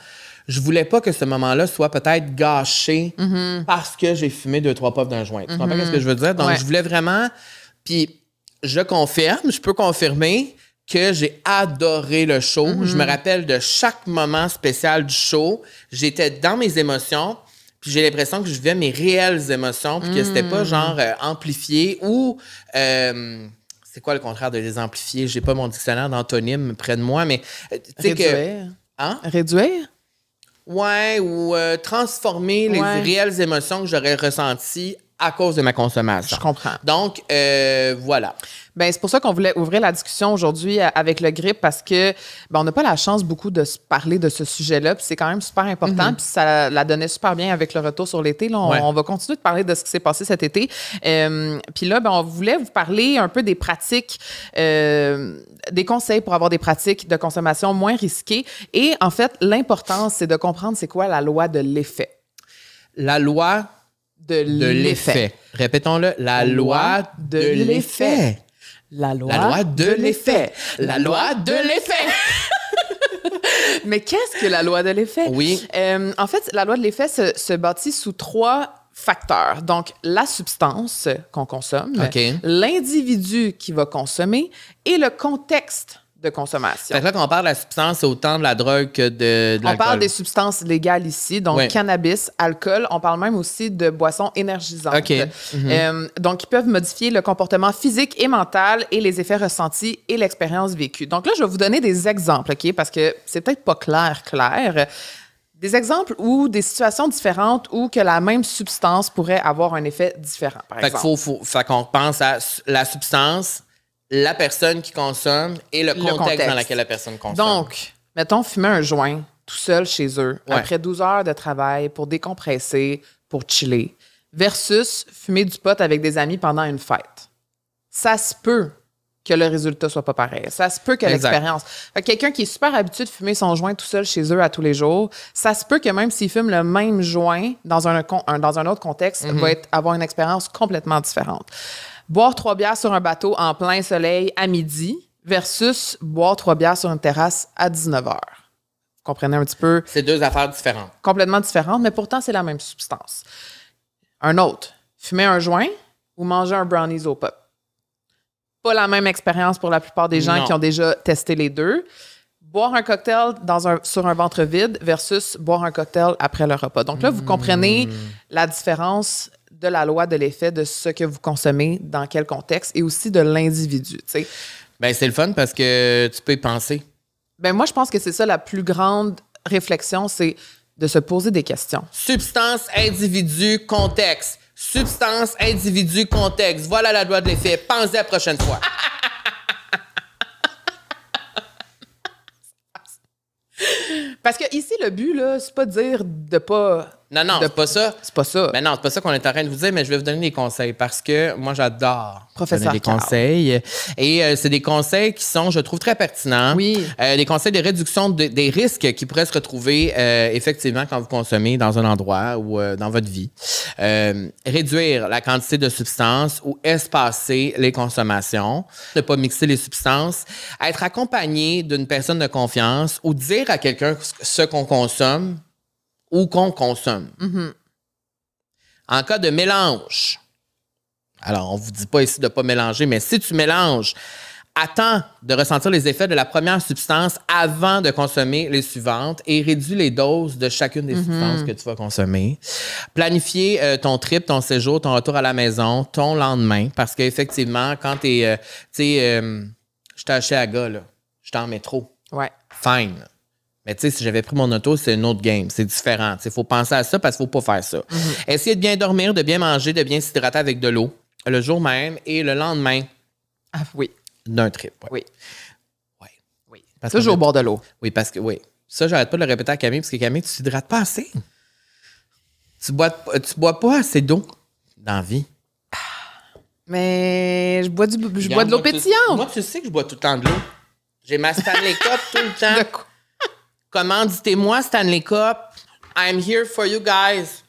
je voulais pas que ce moment-là soit peut-être gâché mm-hmm. parce que j'ai fumé deux, trois puffs d'un joint. Tu comprends pas mm-hmm. ce que je veux dire? Donc, je voulais vraiment. Puis, je confirme, je peux confirmer que j'ai adoré le show. Mm-hmm. Je me rappelle de chaque moment spécial du show. J'étais dans mes émotions, puis j'ai l'impression que je vivais mes réelles émotions, puis que mm. c'était pas genre euh, amplifié ou. Euh, c'est quoi le contraire de les amplifier? J'ai pas mon dictionnaire d'antonyme près de moi, mais euh, tu que. Hein? Réduire? Ouais, ou euh, transformer les réelles émotions que j'aurais ressenties à cause de ma consommation. Je comprends. Donc, euh, voilà. Ben, c'est pour ça qu'on voulait ouvrir la discussion aujourd'hui euh, avec le GRIP parce que ben, on n'a pas la chance beaucoup de se parler de ce sujet-là. Puis c'est quand même super important. Mhm. Puis ça la donné super bien avec le retour sur l'été. On, va continuer de parler de ce qui s'est passé cet été. Euh, puis là, ben, on voulait vous parler un peu des pratiques, des conseils pour avoir des pratiques de consommation moins risquées. Et en fait, l'important, c'est de comprendre c'est quoi la loi de l'effet. La loi de, l'effet. Répétons-le, la loi de, l'effet. La loi, de, l'effet. La loi de l'effet. Mais qu'est-ce que la loi de l'effet? Oui. Euh, en fait, la loi de l'effet se, bâtit sous trois facteurs. Donc, la substance qu'on consomme, l'individu qui va consommer et le contexte de consommation. Fait là, quand on parle de la substance, c'est autant de la drogue que de, de On parle des substances légales ici, donc cannabis, alcool. On parle même aussi de boissons énergisantes. Mm-hmm. Euh, donc, ils peuvent modifier le comportement physique et mental et les effets ressentis et l'expérience vécue. Donc là, je vais vous donner des exemples, OK? Parce que c'est peut-être pas clair, clair. Des exemples ou des situations différentes où que la même substance pourrait avoir un effet différent, par exemple. Faut, faut, fait qu'on pense à la substance la personne qui consomme et le, contexte, dans lequel la personne consomme. Donc, mettons, fumer un joint tout seul chez eux, après 12 heures de travail pour décompresser, pour chiller, versus fumer du pot avec des amis pendant une fête. Ça se peut que le résultat soit pas pareil. Ça se peut que l'expérience. Quelqu'un qui est super habitué de fumer son joint tout seul chez eux à tous les jours, ça se peut que même s'il fume le même joint dans un, dans un autre contexte, il mm-hmm. va avoir une expérience complètement différente boire trois bières sur un bateau en plein soleil à midi versus boire trois bières sur une terrasse à 19 h comprenez un petit peu. C'est deux affaires différentes. Complètement différentes, mais pourtant, c'est la même substance. Un autre, fumer un joint ou manger un brownies au pop. Pas la même expérience pour la plupart des gens qui ont déjà testé les deux. Boire un cocktail dans un, sur un ventre vide versus boire un cocktail après le repas. Donc là, vous comprenez hmm. la différence de la loi de l'effet de ce que vous consommez, dans quel contexte, et aussi de l'individu. Ben, c'est le fun parce que tu peux y penser. Ben, moi, je pense que c'est ça la plus grande réflexion, c'est de se poser des questions. Substance, individu, contexte. Substance, individu, contexte. Voilà la loi de l'effet. Pensez la prochaine fois. Parce que ici, le but, c'est pas de dire de pas non, non, c'est pas ça. C'est pas ça. Mais ben non, c'est pas ça qu'on est en train de vous dire, mais je vais vous donner des conseils parce que moi, j'adore donner des conseils. Et euh, c'est des conseils qui sont, je trouve, très pertinents. Oui. Euh, des conseils de réduction des risques qui pourraient se retrouver euh, effectivement quand vous consommez dans un endroit ou dans votre vie. réduire la quantité de substances ou espacer les consommations. Ne pas mixer les substances. Être accompagné d'une personne de confiance ou dire à quelqu'un ce qu'on consomme ou qu'on consomme. Mm-hmm. En cas de mélange, alors on ne vous dit pas ici de ne pas mélanger, mais si tu mélanges, attends de ressentir les effets de la première substance avant de consommer les suivantes et réduis les doses de chacune des mm-hmm. substances que tu vas consommer. Planifier euh, ton trip, ton séjour, ton retour à la maison, ton lendemain, parce qu'effectivement, quand euh, tu es, sais, euh, je t'ai acheté à gars, là, je en métro. Ouais. Fine. Mais tu sais, si j'avais pris mon auto, c'est une autre game. C'est différent. Il faut penser à ça parce qu'il ne faut pas faire ça. Mhm. Essayer de bien dormir, de bien manger, de bien s'hydrater avec de l'eau le jour même et le lendemain. Ah oui. D'un trip. Ouais. Oui. Oui. Parce Toujours boire de l'eau. Oui, parce que, oui. Ça, j'arrête pas de le répéter à Camille parce que Camille, tu t'hydrates pas assez. Tu bois, tu bois pas assez d'eau dans la vie. Mais je bois, du, je bois de l'eau pétillante. Moi, tu sais que je bois tout le temps de l'eau. J'ai ma Stanley Cup tout le temps. De quoi? Comment, dites moi Stanley Cup. I'm here for you guys.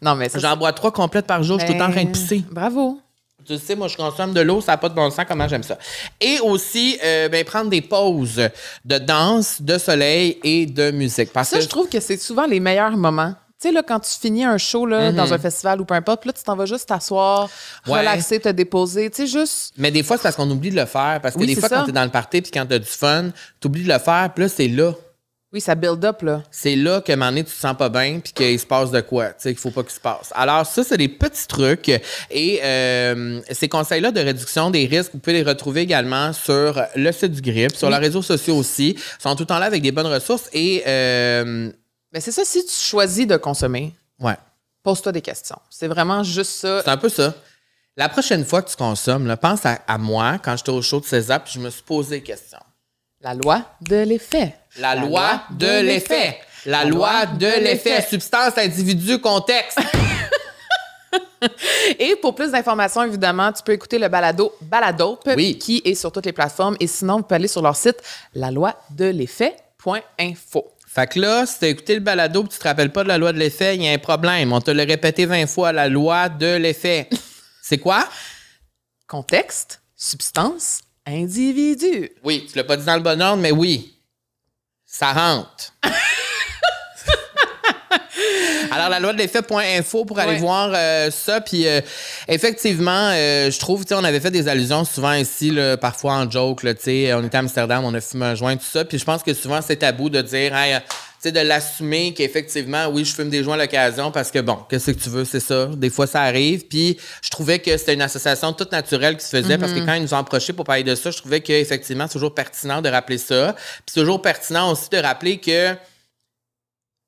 non, mais J'en bois trois complètes par jour. Je suis tout le temps en train de ben, pisser. Bravo. Tu sais, moi, je consomme de l'eau, ça n'a pas de bon sens, comment j'aime ça. Et aussi, euh, ben, prendre des pauses de danse, de soleil et de musique. Parce ça, je trouve que c'est souvent les meilleurs moments sais, là, quand tu finis un show là, dans mhm. un festival ou peu importe, là, tu t'en vas juste t'asseoir, relaxer, te déposer. Tu sais, juste. Mais des fois, c'est parce qu'on oublie de le faire. Parce que des fois, quand tu es dans le party puis quand tu as du fun, tu oublies de le faire, puis là, c'est là. Oui, ça build up, là. C'est là que, un tu te sens pas bien puis qu'il se passe de quoi, tu sais, faut pas qu'il se passe. Alors, ça, c'est des petits trucs. Et euh, ces conseils-là de réduction des risques, vous pouvez les retrouver également sur le site du GRIP, sur les réseaux sociaux aussi. Ils sont tout le temps là avec des bonnes ressources et... Euh, mais c'est ça, si tu choisis de consommer, pose-toi des questions. C'est vraiment juste ça. C'est un peu ça. La prochaine fois que tu consommes, pense à, moi quand j'étais au show de César puis je me suis posé des questions. La loi de l'effet. La, loi, de, l'effet. La, loi, de, l'effet. Substance, individu, contexte. Et pour plus d'informations, évidemment, tu peux écouter le balado Balado qui est sur toutes les plateformes. Et sinon, vous pouvez aller sur leur site laloi-de-l'effet.info. Fait que là, si t'as écouté le balado et tu te rappelles pas de la loi de l'effet, il y a un problème. On te l'a répété 20 fois, la loi de l'effet. C'est quoi? Contexte, substance, individu. Oui, tu l'as pas dit dans le bon ordre, mais oui. Ça rentre. Alors, la loi de l'effet.info pour aller voir euh, ça. Puis, euh, effectivement, euh, je trouve, on avait fait des allusions souvent ici, parfois en joke. sais on était à Amsterdam, on a fumé un joint, tout ça. Puis, je pense que souvent, c'est tabou de dire, sais de l'assumer qu'effectivement, oui, je fume des joints à l'occasion parce que bon, qu'est-ce que tu veux, c'est ça. Des fois, ça arrive. Puis je trouvais que c'était une association toute naturelle qui se faisait parce que mm-hmm. quand ils nous ont approché pour parler de ça, je trouvais qu'effectivement, c'est toujours pertinent de rappeler ça. Puis c'est toujours pertinent aussi de rappeler que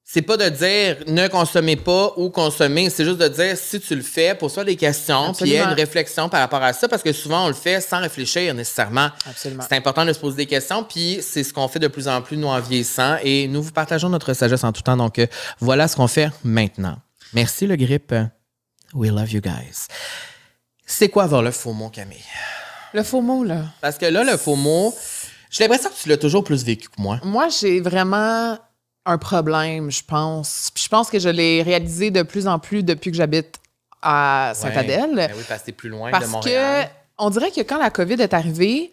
c'est pas de dire ne consommez pas ou consommez, c'est juste de dire si tu le fais, pose-toi des questions, puis il y a une réflexion par rapport à ça, parce que souvent on le fait sans réfléchir nécessairement. Absolument. C'est important de se poser des questions, puis c'est ce qu'on fait de plus en plus, nous, en vieillissant, et nous vous partageons notre sagesse en tout temps. Donc euh, voilà ce qu'on fait maintenant. Merci le grip. We love you guys. C'est quoi avoir le faux mot, Camille? Le faux mot, là. Parce que là, le faux mot, j'ai l'impression que tu l'as toujours plus vécu que moi. Moi, j'ai vraiment un problème, je pense. Puis je pense que je l'ai réalisé de plus en plus depuis que j'habite à Saint-Adèle. Ben oui, parce que plus loin de Montréal. Que on dirait que quand la COVID est arrivée,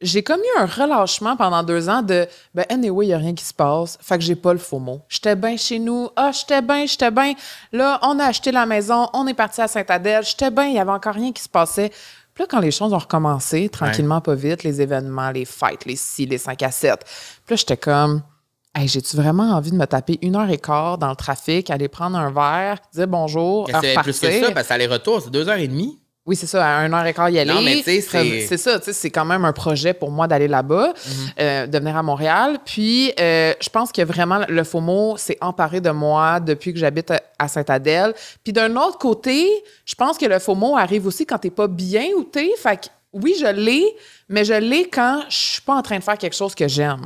j'ai comme eu un relâchement pendant deux ans de ben anyway, il n'y a rien qui se passe. Fait que j'ai pas le faux mot. J'étais bien chez nous. Ah, j'étais bien, j'étais bien. Là, on a acheté la maison, on est parti à Saint-Adèle. J'étais bien, il n'y avait encore rien qui se passait. Puis là, quand les choses ont recommencé, tranquillement, pas vite, les événements, les fêtes, les six, les 5 à 7. Puis là, j'étais comme j'ai-tu vraiment envie de me taper une heure et quart dans le trafic, aller prendre un verre, dire bonjour, C'est plus que ça, parce que aller-retour, c'est deux heures et demie. Oui, c'est ça, à une heure et quart y aller. Non, mais tu c'est... ça, c'est quand même un projet pour moi d'aller là-bas, mhm. euh, de venir à Montréal. Puis, euh, je pense que vraiment, le FOMO s'est emparé de moi depuis que j'habite à saint adèle Puis d'un autre côté, je pense que le FOMO arrive aussi quand t'es pas bien où t'es. Fait que oui, je l'ai, mais je l'ai quand je suis pas en train de faire quelque chose que j'aime.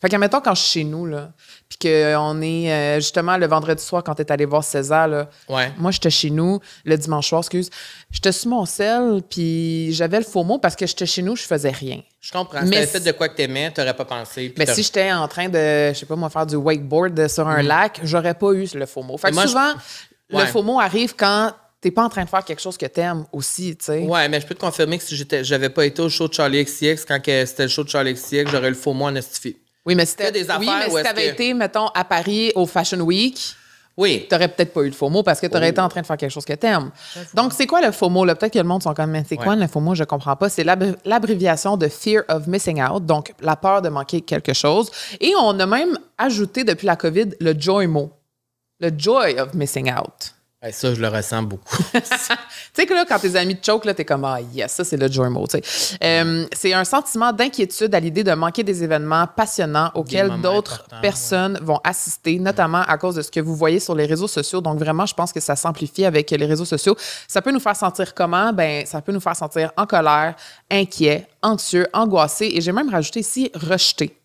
Fait que, mettons, quand je suis chez nous, là, puis qu'on euh, est euh, justement le vendredi soir quand tu es allé voir César, là, ouais. moi, j'étais chez nous, le dimanche soir, excuse, j'étais sur mon sel, puis j'avais le faux mot parce que j'étais chez nous, je faisais rien. Je comprends. Mais si fait de quoi que t'aimais, t'aurais pas pensé. Mais si j'étais en train de, je sais pas, moi, faire du wakeboard euh, sur un mm. lac, j'aurais pas eu le faux mot. Fait que souvent, le faux mot arrive quand t'es pas en train de faire quelque chose que t'aimes aussi, tu sais. Ouais, mais je peux te confirmer que si j'étais, j'avais pas été au show de Charlie XCX, quand c'était le show de Charlie XCX, j'aurais le faux mot en oui, mais si t'avais des été, mettons, à Paris au Fashion Week. Oui. T'aurais peut-être pas eu le FOMO parce que t'aurais aurais oh. été en train de faire quelque chose que t'aimes. Donc, c'est quoi le FOMO? Là? Peut-être que le monde sont comme, mais c'est quoi le FOMO? Je comprends pas. C'est l'abréviation de Fear of Missing Out, donc la peur de manquer quelque chose. Et on a même ajouté depuis la COVID le joy mot, le joy of missing out ça, je le ressens beaucoup. tu sais que là, quand tes amis te choquent, tu es comme Ah yes, ça c'est le joy mode. Euh, c'est un sentiment d'inquiétude à l'idée de manquer des événements passionnants auxquels d'autres personnes vont assister, notamment à cause de ce que vous voyez sur les réseaux sociaux. Donc vraiment, je pense que ça s'amplifie avec les réseaux sociaux. Ça peut nous faire sentir comment? Ben, ça peut nous faire sentir en colère, inquiet, anxieux, angoissé et j'ai même rajouté ici rejeté.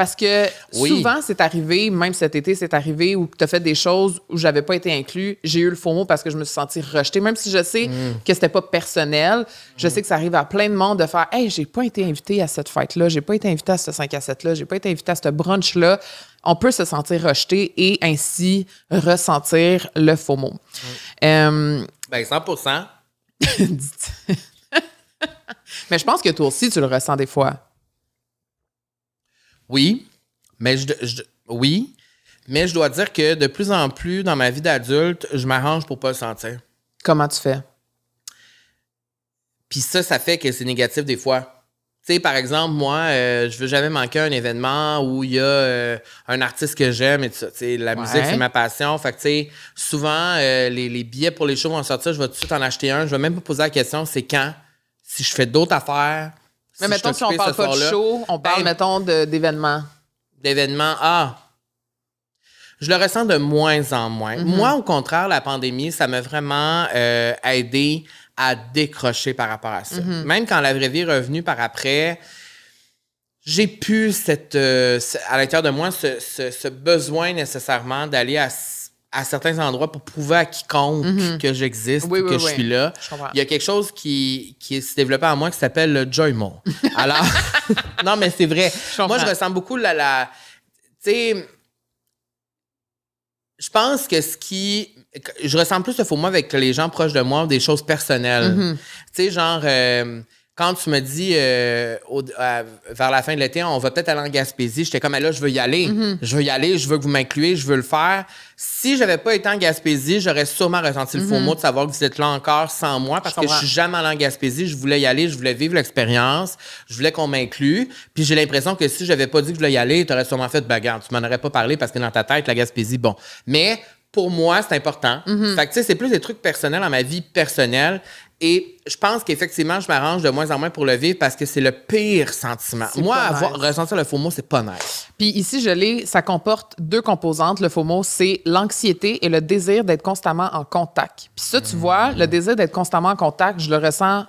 Parce que souvent, c'est arrivé, même cet été, c'est arrivé où tu as fait des choses où j'avais pas été inclus. J'ai eu le FOMO parce que je me suis sentie rejetée, même si je sais mm. que c'était pas personnel. Je mm. sais que ça arrive à plein de monde de faire Hey, j'ai pas été invité à cette fête-là, j'ai pas été invité à ce 5 à 7-là, j'ai pas été invité à ce brunch-là. On peut se sentir rejeté et ainsi ressentir le FOMO. Mm. Euh, ben, 100 Mais je pense que toi aussi, tu le ressens des fois. Oui, mais je, oui, mais je dois dire que de plus en plus dans ma vie d'adulte, je m'arrange pour pas le sentir. Comment tu fais? Puis ça, ça fait que c'est négatif des fois. Tu sais, par exemple, moi, euh, je veux jamais manquer un événement où il y a euh, un artiste que j'aime et tout ça. la musique, c'est ma passion. Fait que, tu sais, souvent, euh, les, billets pour les shows vont sortir. Je vais tout de suite en acheter un. Je vais même pas poser la question, c'est quand? Si je fais d'autres affaires, mais si mettons, si on parle pas de show, on parle, ben, mettons, d'événements. D'événements, ah! Je le ressens de moins en moins. Mm-hmm. Moi, au contraire, la pandémie, ça m'a vraiment euh, aidé à décrocher par rapport à ça. Mm-hmm. Même quand la vraie vie est revenue par après, j'ai pu cette, euh, à l'intérieur de moi ce, ce besoin nécessairement d'aller à à certains endroits pour prouver à quiconque mhm. que j'existe, que je suis là. il y a quelque chose qui, qui s'est développé en moi qui s'appelle le joymont Alors, non, mais c'est vrai. moi, je ressens beaucoup la. la tu sais, je pense que ce qui. Je ressens plus le faux moi avec les gens proches de moi, des choses personnelles. Mhm. Tu sais, genre. Euh, quand tu me dis euh, vers la fin de l'été, on va peut-être aller en Gaspésie, j'étais comme, là, je veux y aller. Mm-hmm. Je veux y aller, je veux que vous m'incluez, je veux le faire. Si j'avais pas été en Gaspésie, j'aurais sûrement ressenti le mm-hmm. faux mot de savoir que vous êtes là encore sans moi parce que je suis jamais allé en Gaspésie. Je voulais y aller, je voulais vivre l'expérience, je voulais qu'on m'inclue. Puis j'ai l'impression que si j'avais pas dit que je voulais y aller, tu aurais sûrement fait ben, de bagarre. Tu m'en aurais pas parlé parce que dans ta tête, la Gaspésie, bon. Mais pour moi, c'est important. Mm-hmm. Fait tu sais, c'est plus des trucs personnels dans ma vie personnelle. Et je pense qu'effectivement, je m'arrange de moins en moins pour le vivre parce que c'est le pire sentiment. Moi, ressentir le faux mot, c'est pas nice. Puis ici, je l'ai, ça comporte deux composantes. Le FOMO, c'est l'anxiété et le désir d'être constamment en contact. Puis ça, tu mm. vois, le désir d'être constamment en contact, je le ressens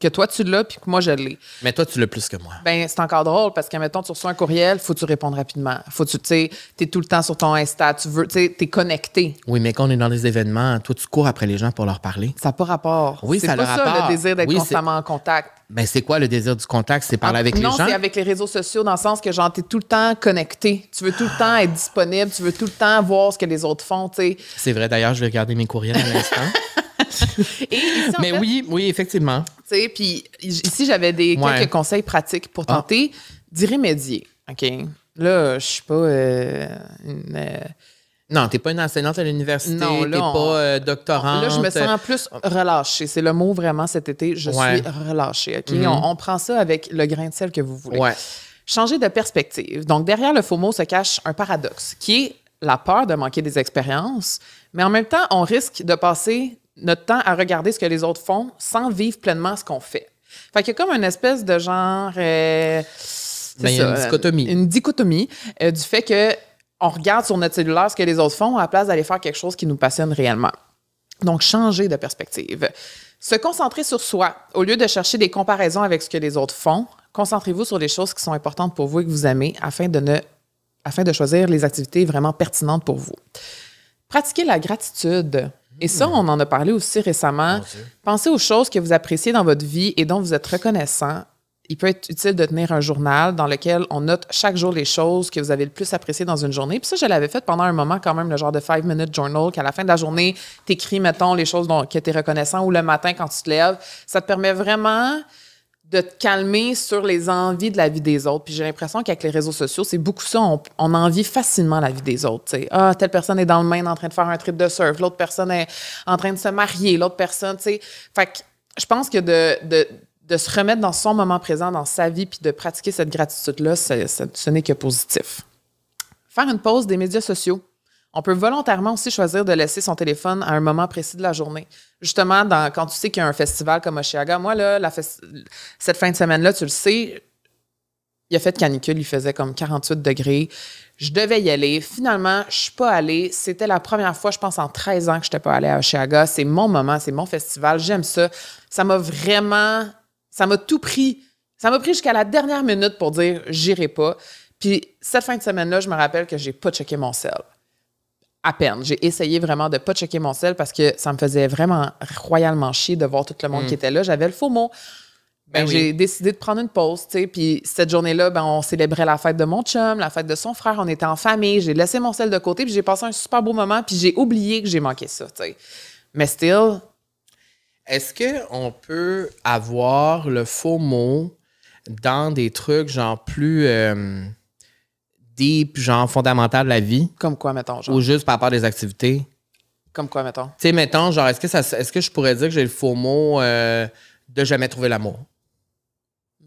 que toi tu l'as puis que moi je l'ai. Mais toi tu l'as plus que moi. Ben c'est encore drôle parce que mettons tu reçois un courriel, faut tu répondre rapidement. Faut tu tu tu es tout le temps sur ton Insta, tu veux tu es connecté. Oui, mais quand on est dans des événements, toi tu cours après les gens pour leur parler. Ça n'a pas rapport. Oui, ça pas ça, le désir d'être constamment en contact. Ben c'est quoi le désir du contact, c'est parler ah, avec les gens Non, c'est avec les réseaux sociaux dans le sens que genre tu es tout le temps connecté, tu veux tout le temps être disponible, tu veux tout le temps voir ce que les autres font, tu sais. C'est vrai d'ailleurs, je vais regarder mes courriels à l'instant. Et Mais oui, oui, effectivement. Tu sais, puis ici, j'avais des quelques conseils pratiques pour ah. tenter d'y remédier. OK? Là, je suis pas euh, une, Non, euh, non, t'es pas une enseignante à l'université, t'es pas euh, doctorante. Là, je me sens plus relâchée. C'est le mot vraiment cet été. Je suis relâchée. OK? Mm-hmm. on, prend ça avec le grain de sel que vous voulez. Changer de perspective. Donc, derrière le faux mot se cache un paradoxe qui est la peur de manquer des expériences, mais en même temps, on risque de passer notre temps à regarder ce que les autres font sans vivre pleinement ce qu'on fait. Fait y a comme une espèce de genre. Euh, ben, une dichotomie. Une dichotomie euh, du fait que on regarde sur notre cellulaire ce que les autres font à la place d'aller faire quelque chose qui nous passionne réellement. Donc, changer de perspective. Se concentrer sur soi. Au lieu de chercher des comparaisons avec ce que les autres font, concentrez-vous sur les choses qui sont importantes pour vous et que vous aimez afin de, ne, afin de choisir les activités vraiment pertinentes pour vous. Pratiquez la gratitude. Et ça, mm. on en a parlé aussi récemment. Pensez aux choses que vous appréciez dans votre vie et dont vous êtes reconnaissant. Il peut être utile de tenir un journal dans lequel on note chaque jour les choses que vous avez le plus appréciées dans une journée. Puis ça, je l'avais fait pendant un moment quand même, le genre de five minute journal, qu'à la fin de la journée, t'écris, mettons, les choses dont, que tu reconnaissant ou le matin quand tu te lèves. Ça te permet vraiment de te calmer sur les envies de la vie des autres. Puis j'ai l'impression qu'avec les réseaux sociaux, c'est beaucoup ça. On, on, envie facilement la vie des autres. sais Ah, telle personne est dans le Maine en train de faire un trip de surf. L'autre personne est en train de se marier. L'autre personne, tu sais. Fait que je pense que de, de, de, se remettre dans son moment présent, dans sa vie, puis de pratiquer cette gratitude-là, ce n'est que positif. Faire une pause des médias sociaux on peut volontairement aussi choisir de laisser son téléphone à un moment précis de la journée. Justement, quand tu sais qu'il y a un festival comme Oshiaga, moi, là, cette fin de semaine-là, tu le sais, il a fait canicule, il faisait comme 48 degrés. Je devais y aller. Finalement, je suis pas allée. C'était la première fois, je pense, en 13 ans que je n'étais pas allée à Oshiaga. C'est mon moment, c'est mon festival. J'aime ça. Ça m'a vraiment... Ça m'a tout pris. Ça m'a pris jusqu'à la dernière minute pour dire « j'irai pas ». Puis cette fin de semaine-là, je me rappelle que j'ai pas checké mon sel à peine. J'ai essayé vraiment de pas checker mon sel parce que ça me faisait vraiment royalement chier de voir tout le monde mm. qui était là. J'avais le faux mot. Ben ben, j'ai décidé de prendre une pause, tu Puis cette journée-là, ben, on célébrait la fête de mon chum, la fête de son frère. On était en famille. J'ai laissé mon sel de côté, puis j'ai passé un super beau moment, puis j'ai oublié que j'ai manqué ça, Mais still. Est-ce qu'on peut avoir le faux mot dans des trucs genre plus. Euh, puis genre fondamental de la vie? Comme quoi, mettons, Ou juste par rapport des activités? Comme quoi, mettons? Tu sais, mettons, genre, est-ce que, ça, est-ce que je pourrais dire que j'ai le faux mot euh, de jamais trouver l'amour?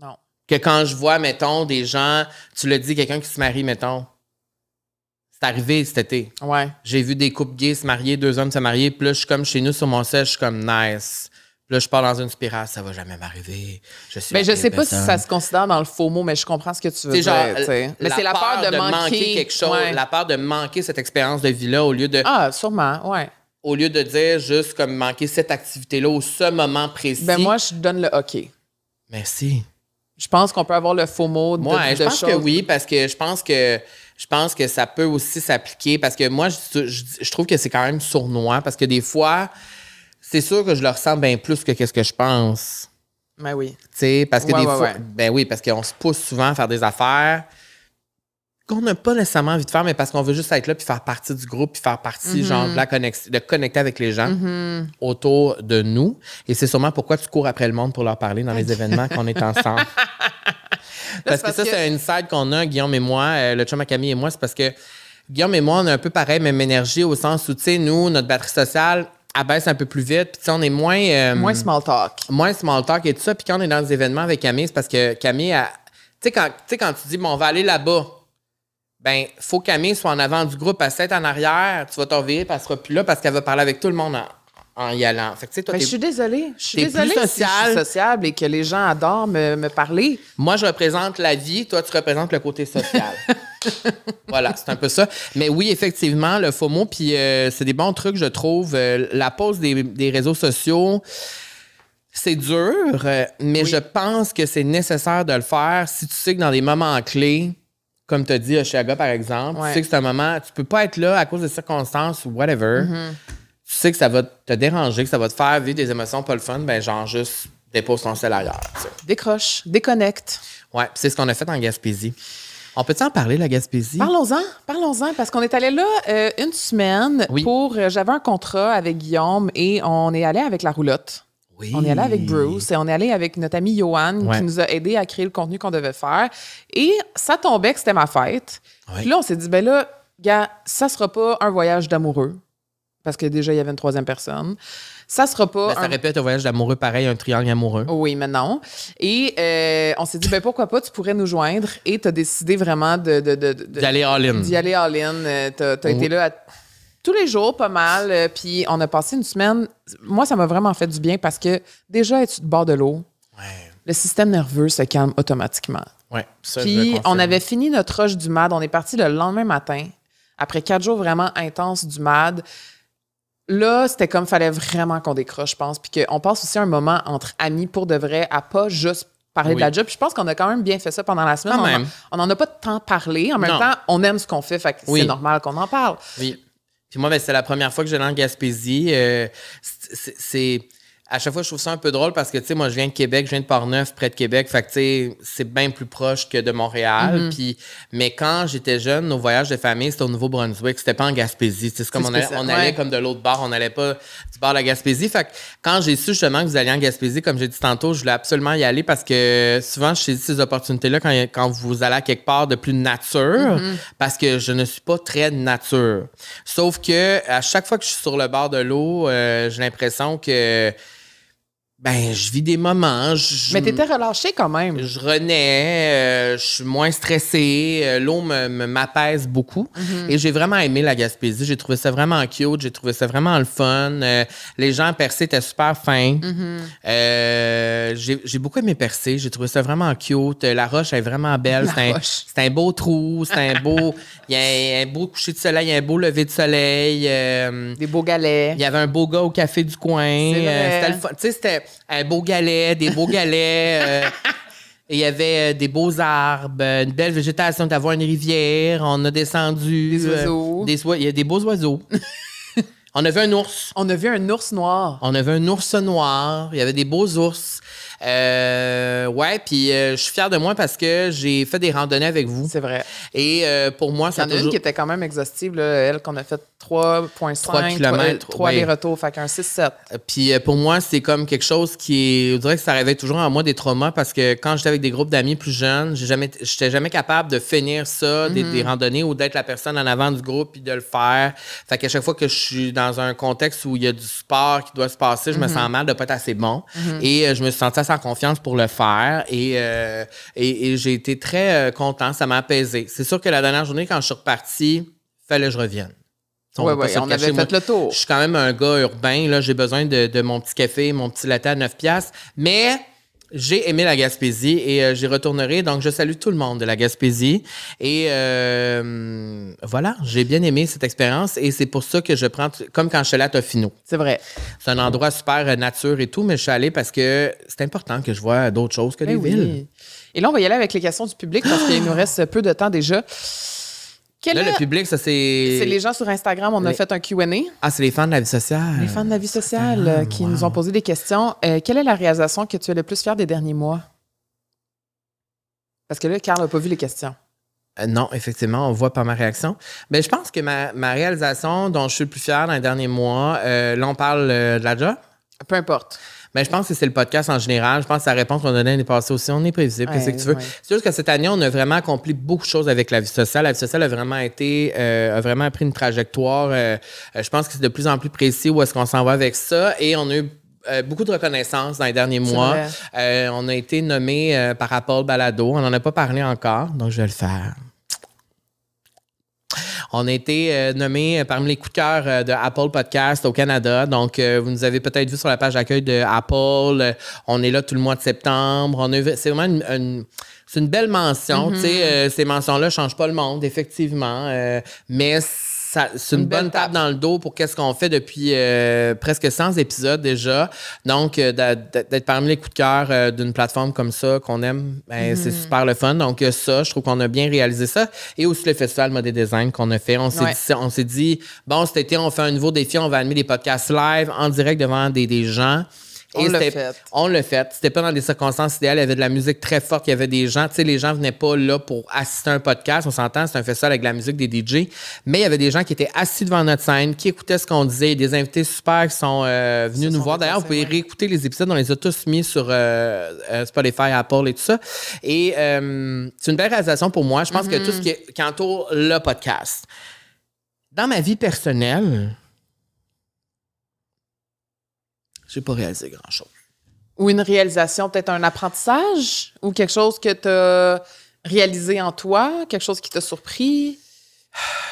Non. Que quand je vois, mettons, des gens, tu le dis, quelqu'un qui se marie, mettons, c'est arrivé cet été. Ouais. J'ai vu des couples gays se marier, deux hommes se marier, plus je suis comme chez nous sur mon sèche je suis comme nice. Là, je pars dans une spirale, ça va jamais m'arriver. Je suis mais je sais pas si ça se considère dans le faux mot, mais je comprends ce que tu veux dire. Genre, mais c'est la peur, de, manquer... quelque chose, la peur de manquer cette expérience de vie-là au lieu de. Ah, sûrement, ouais. Au lieu de dire juste comme manquer cette activité-là au ce moment précis. Ben moi, je donne le OK. Merci. Je pense qu'on peut avoir le faux mot de, je pense que oui, parce que je pense que je pense que ça peut aussi s'appliquer parce que moi, je trouve que c'est quand même sournois parce que des fois c'est sûr que je le ressens bien plus que quest ce que je pense. Ben oui. Tu sais, parce que des fois, ben oui, parce qu'on se pousse souvent à faire des affaires qu'on n'a pas nécessairement envie de faire, mais parce qu'on veut juste être là puis faire partie du groupe puis faire partie, mhm. genre, de, la de connecter avec les gens mhm. autour de nous. Et c'est sûrement pourquoi tu cours après le monde pour leur parler dans les événements qu'on est ensemble. parce, que ça, c'est une side qu'on a, Guillaume et moi, euh, le chum à Camille et moi, c'est parce que Guillaume et moi, on a un peu pareil, même énergie au sens où, tu sais, nous, notre batterie sociale, baisse un peu plus vite. Puis, on est moins. Euh, moins small talk. Moins small talk et tout ça. Puis quand on est dans des événements avec Camille, c'est parce que Camille, tu sais, quand, quand, tu dis, bon, on va aller là-bas, ben, faut que Camille soit en avant du groupe, à 7 en arrière, tu vas t'en puis elle sera plus là parce qu'elle va parler avec tout le monde en, y allant. Fait que, toi, ben, je suis désolée. Je suis désolée si je sociable et que les gens adorent me, parler. Moi, je représente la vie. Toi, tu représentes le côté social. voilà, c'est un peu ça. Mais oui, effectivement, le FOMO, puis euh, c'est des bons trucs, je trouve. Euh, la pause des, des réseaux sociaux, c'est dur, euh, mais je pense que c'est nécessaire de le faire si tu sais que dans des moments clés, comme tu as dit, Oshiaga, par exemple, tu sais que c'est un moment, tu peux pas être là à cause des circonstances ou whatever. Mm-hmm. Tu sais que ça va te déranger, que ça va te faire vivre des émotions pas le fun, ben genre juste dépose ton sel ailleurs. Décroche, déconnecte. Ouais, c'est ce qu'on a fait en Gaspésie. On peut-tu en parler, la Gaspésie? Parlons-en, parlons-en, parce qu'on est allé là euh, une semaine pour. Euh, j'avais un contrat avec Guillaume et on est allé avec la roulotte. Oui. On est allé avec Bruce et on est allé avec notre ami Johan qui nous a aidé à créer le contenu qu'on devait faire. Et ça tombait que c'était ma fête. Puis là, on s'est dit, ben là, gars, ça sera pas un voyage d'amoureux parce que déjà, il y avait une troisième personne. Ça sera pas. Ben, ça répète un voyage d'amoureux pareil, un triangle amoureux. Oui, mais non. Et euh, on s'est dit, ben pourquoi pas, tu pourrais nous joindre. Et tu as décidé vraiment de. D'y aller all-in. D'y aller all-in. Euh, tu as, été là tous les jours, pas mal. Euh, puis on a passé une semaine. Moi, ça m'a vraiment fait du bien parce que déjà, es-tu de bord de l'eau, le système nerveux se calme automatiquement. Ouais, Puis on avait fini notre roche du MAD. On est parti le lendemain matin après quatre jours vraiment intenses du MAD là, c'était comme fallait vraiment qu'on décroche, je pense. Puis qu'on passe aussi un moment entre amis pour de vrai à pas juste parler de la job. Puis je pense qu'on a quand même bien fait ça pendant la semaine. on n'en a pas tant parlé. En même temps, on aime ce qu'on fait, fait que c'est normal qu'on en parle. Oui. Puis moi, ben, c'est la première fois que j'allais en Gaspésie. Euh, c'est à chaque fois, je trouve ça un peu drôle parce que, tu sais, moi, je viens de Québec, je viens de Portneuf, près de Québec. Fait que, tu sais, c'est bien plus proche que de Montréal. Mm-hmm. Puis, mais quand j'étais jeune, nos voyages de famille, c'était au Nouveau-Brunswick. C'était pas en Gaspésie. C'est comme on allait, comme de l'autre bord. On n'allait pas du bord de la Gaspésie. Fait que quand j'ai su justement que vous alliez en Gaspésie, comme j'ai dit tantôt, je voulais absolument y aller parce que souvent, je saisis ces opportunités-là quand, quand, vous allez à quelque part de plus nature mm-hmm. parce que je ne suis pas très nature. Sauf que à chaque fois que je suis sur le bord de l'eau, euh, j'ai l'impression que ben, je vis des moments. Mais t'étais relâché quand même. Je renais, euh, je suis moins stressée, euh, l'eau m'apaise beaucoup. Mhm. Et j'ai vraiment aimé la Gaspésie. J'ai trouvé ça vraiment cute, j'ai trouvé ça vraiment le fun. Euh, les gens percés Percé étaient super fins. Mhm. j'ai beaucoup aimé percer, j'ai trouvé ça vraiment cute. La Roche est vraiment belle. C'est un, beau trou, c'est un beau... Il y a un beau coucher de soleil, un beau lever de soleil. des beaux galets. Il y avait un beau gars au café du coin. C'était le fun. Tu sais, c'était un euh, beau galet, des beaux galets. Euh. il y avait euh, des beaux arbres, une belle végétation, d'avoir une rivière. On a descendu. Des oiseaux. il y a des beaux oiseaux. on avait un ours. On avait un ours noir. On avait un ours noir. Il y avait des beaux ours. Euh, ouais, puis euh, je suis fier de moi parce que j'ai fait des randonnées avec vous. C'est vrai. Et euh, pour moi, ça Il y en a une qui était quand même exhaustive, là, elle qu'on a fait 3,5 3 km, 3 allers-retours, fait qu'un 6-7. Euh, puis pour moi, c'est comme quelque chose qui est. Je dirais que ça réveille toujours en moi des traumas parce que quand j'étais avec des groupes d'amis plus jeunes, j'ai jamais... j'étais jamais capable de finir ça, mhm. des, randonnées ou d'être la personne en avant du groupe puis de le faire. Fait qu'à chaque fois que je suis dans un contexte où il y a du sport qui doit se passer, je me mhm. sens mal de pas être assez bon. Mhm. Et je me sentais confiance pour le faire et, euh, et, j'ai été très euh, content, ça m'a apaisé. C'est sûr que la dernière journée, quand je suis reparti, fallait que je revienne. on avait fait le tour. Je suis quand même un gars urbain, là, j'ai besoin de, de, mon petit café, mon petit latte à 9 piastres, mais j'ai aimé la Gaspésie et euh, j'y retournerai. Donc, je salue tout le monde de la Gaspésie. Et euh, voilà, j'ai bien aimé cette expérience et c'est pour ça que je prends, comme quand je suis allé à Tofino. C'est vrai. C'est un endroit super euh, nature et tout, mais je suis allé parce que c'est important que je vois d'autres choses que ben les villes. Et là, on va y aller avec les questions du public parce qu'il nous reste peu de temps déjà là, le public, ça c'est. C'est les gens sur Instagram. On a fait un QA. Ah, c'est les fans de la vie sociale. Les fans de la vie sociale ah, euh, qui nous ont posé des questions. Euh, quelle est la réalisation que tu es le plus fier des derniers mois? Parce que là, Carl n'a pas vu les questions. Euh, non, effectivement, on voit pas ma réaction. Mais je pense que ma, réalisation dont je suis le plus fier dans les derniers mois, là, on parle de la job. Peu importe. Mais je pense que c'est le podcast en général. Je pense que la réponse qu'on donnait l'année passée aussi, on est prévisible. Qu'est-ce que tu veux? C'est juste que cette année, on a vraiment accompli beaucoup de choses avec la vie sociale. La vie sociale a vraiment été, euh, a vraiment pris une trajectoire. Euh, euh, je pense que c'est de plus en plus précis où est-ce qu'on s'en va avec ça. Et on a eu beaucoup de reconnaissance dans les derniers mois. on a été nommé par Apple Balado. On n'en a pas parlé encore, donc je vais le faire. On a été euh, nommé euh, parmi les coups de cœur euh, de Apple Podcast au Canada. Donc, vous nous avez peut-être vu sur la page d'accueil de Apple. on est là tout le mois de septembre. c'est vraiment une, c'est une belle mention. Mm-hmm. ces mentions-là changent pas le monde, effectivement. mais c'est une, bonne, table, dans le dos pour qu'est-ce qu'on fait depuis euh, presque 100 épisodes déjà. Donc, euh, d'être parmi les coups de cœur euh, d'une plateforme comme ça qu'on aime, ben, c'est mm-hmm. super le fun. Donc, ça, je trouve qu'on a bien réalisé ça. Et aussi le festival Mode Design qu'on a fait. On s'est dit, dit, bon, cet été, on fait un nouveau défi. On va animer des podcasts live en direct devant des, des gens. Et on l'a fait. On fait. C'était pas dans des circonstances idéales. Il y avait de la musique très forte. Il y avait des gens. Tu sais, les gens venaient pas là pour assister à un podcast. On s'entend, c'est un festival avec de la musique des DJ. Mais il y avait des gens qui étaient assis devant notre scène, qui écoutaient ce qu'on disait. Des invités super qui sont euh, venus nous voir. D'ailleurs, vous pouvez réécouter les épisodes. On les a tous mis sur euh, euh, Spotify, Apple et tout ça. Et c'est une belle réalisation pour moi. Je pense que tout ce mm-hmm. qui, est, qui entoure le podcast. Dans ma vie personnelle, j'ai pas réalisé grand-chose. Ou une réalisation, peut-être un apprentissage ou quelque chose que tu as réalisé en toi, quelque chose qui t'a surpris?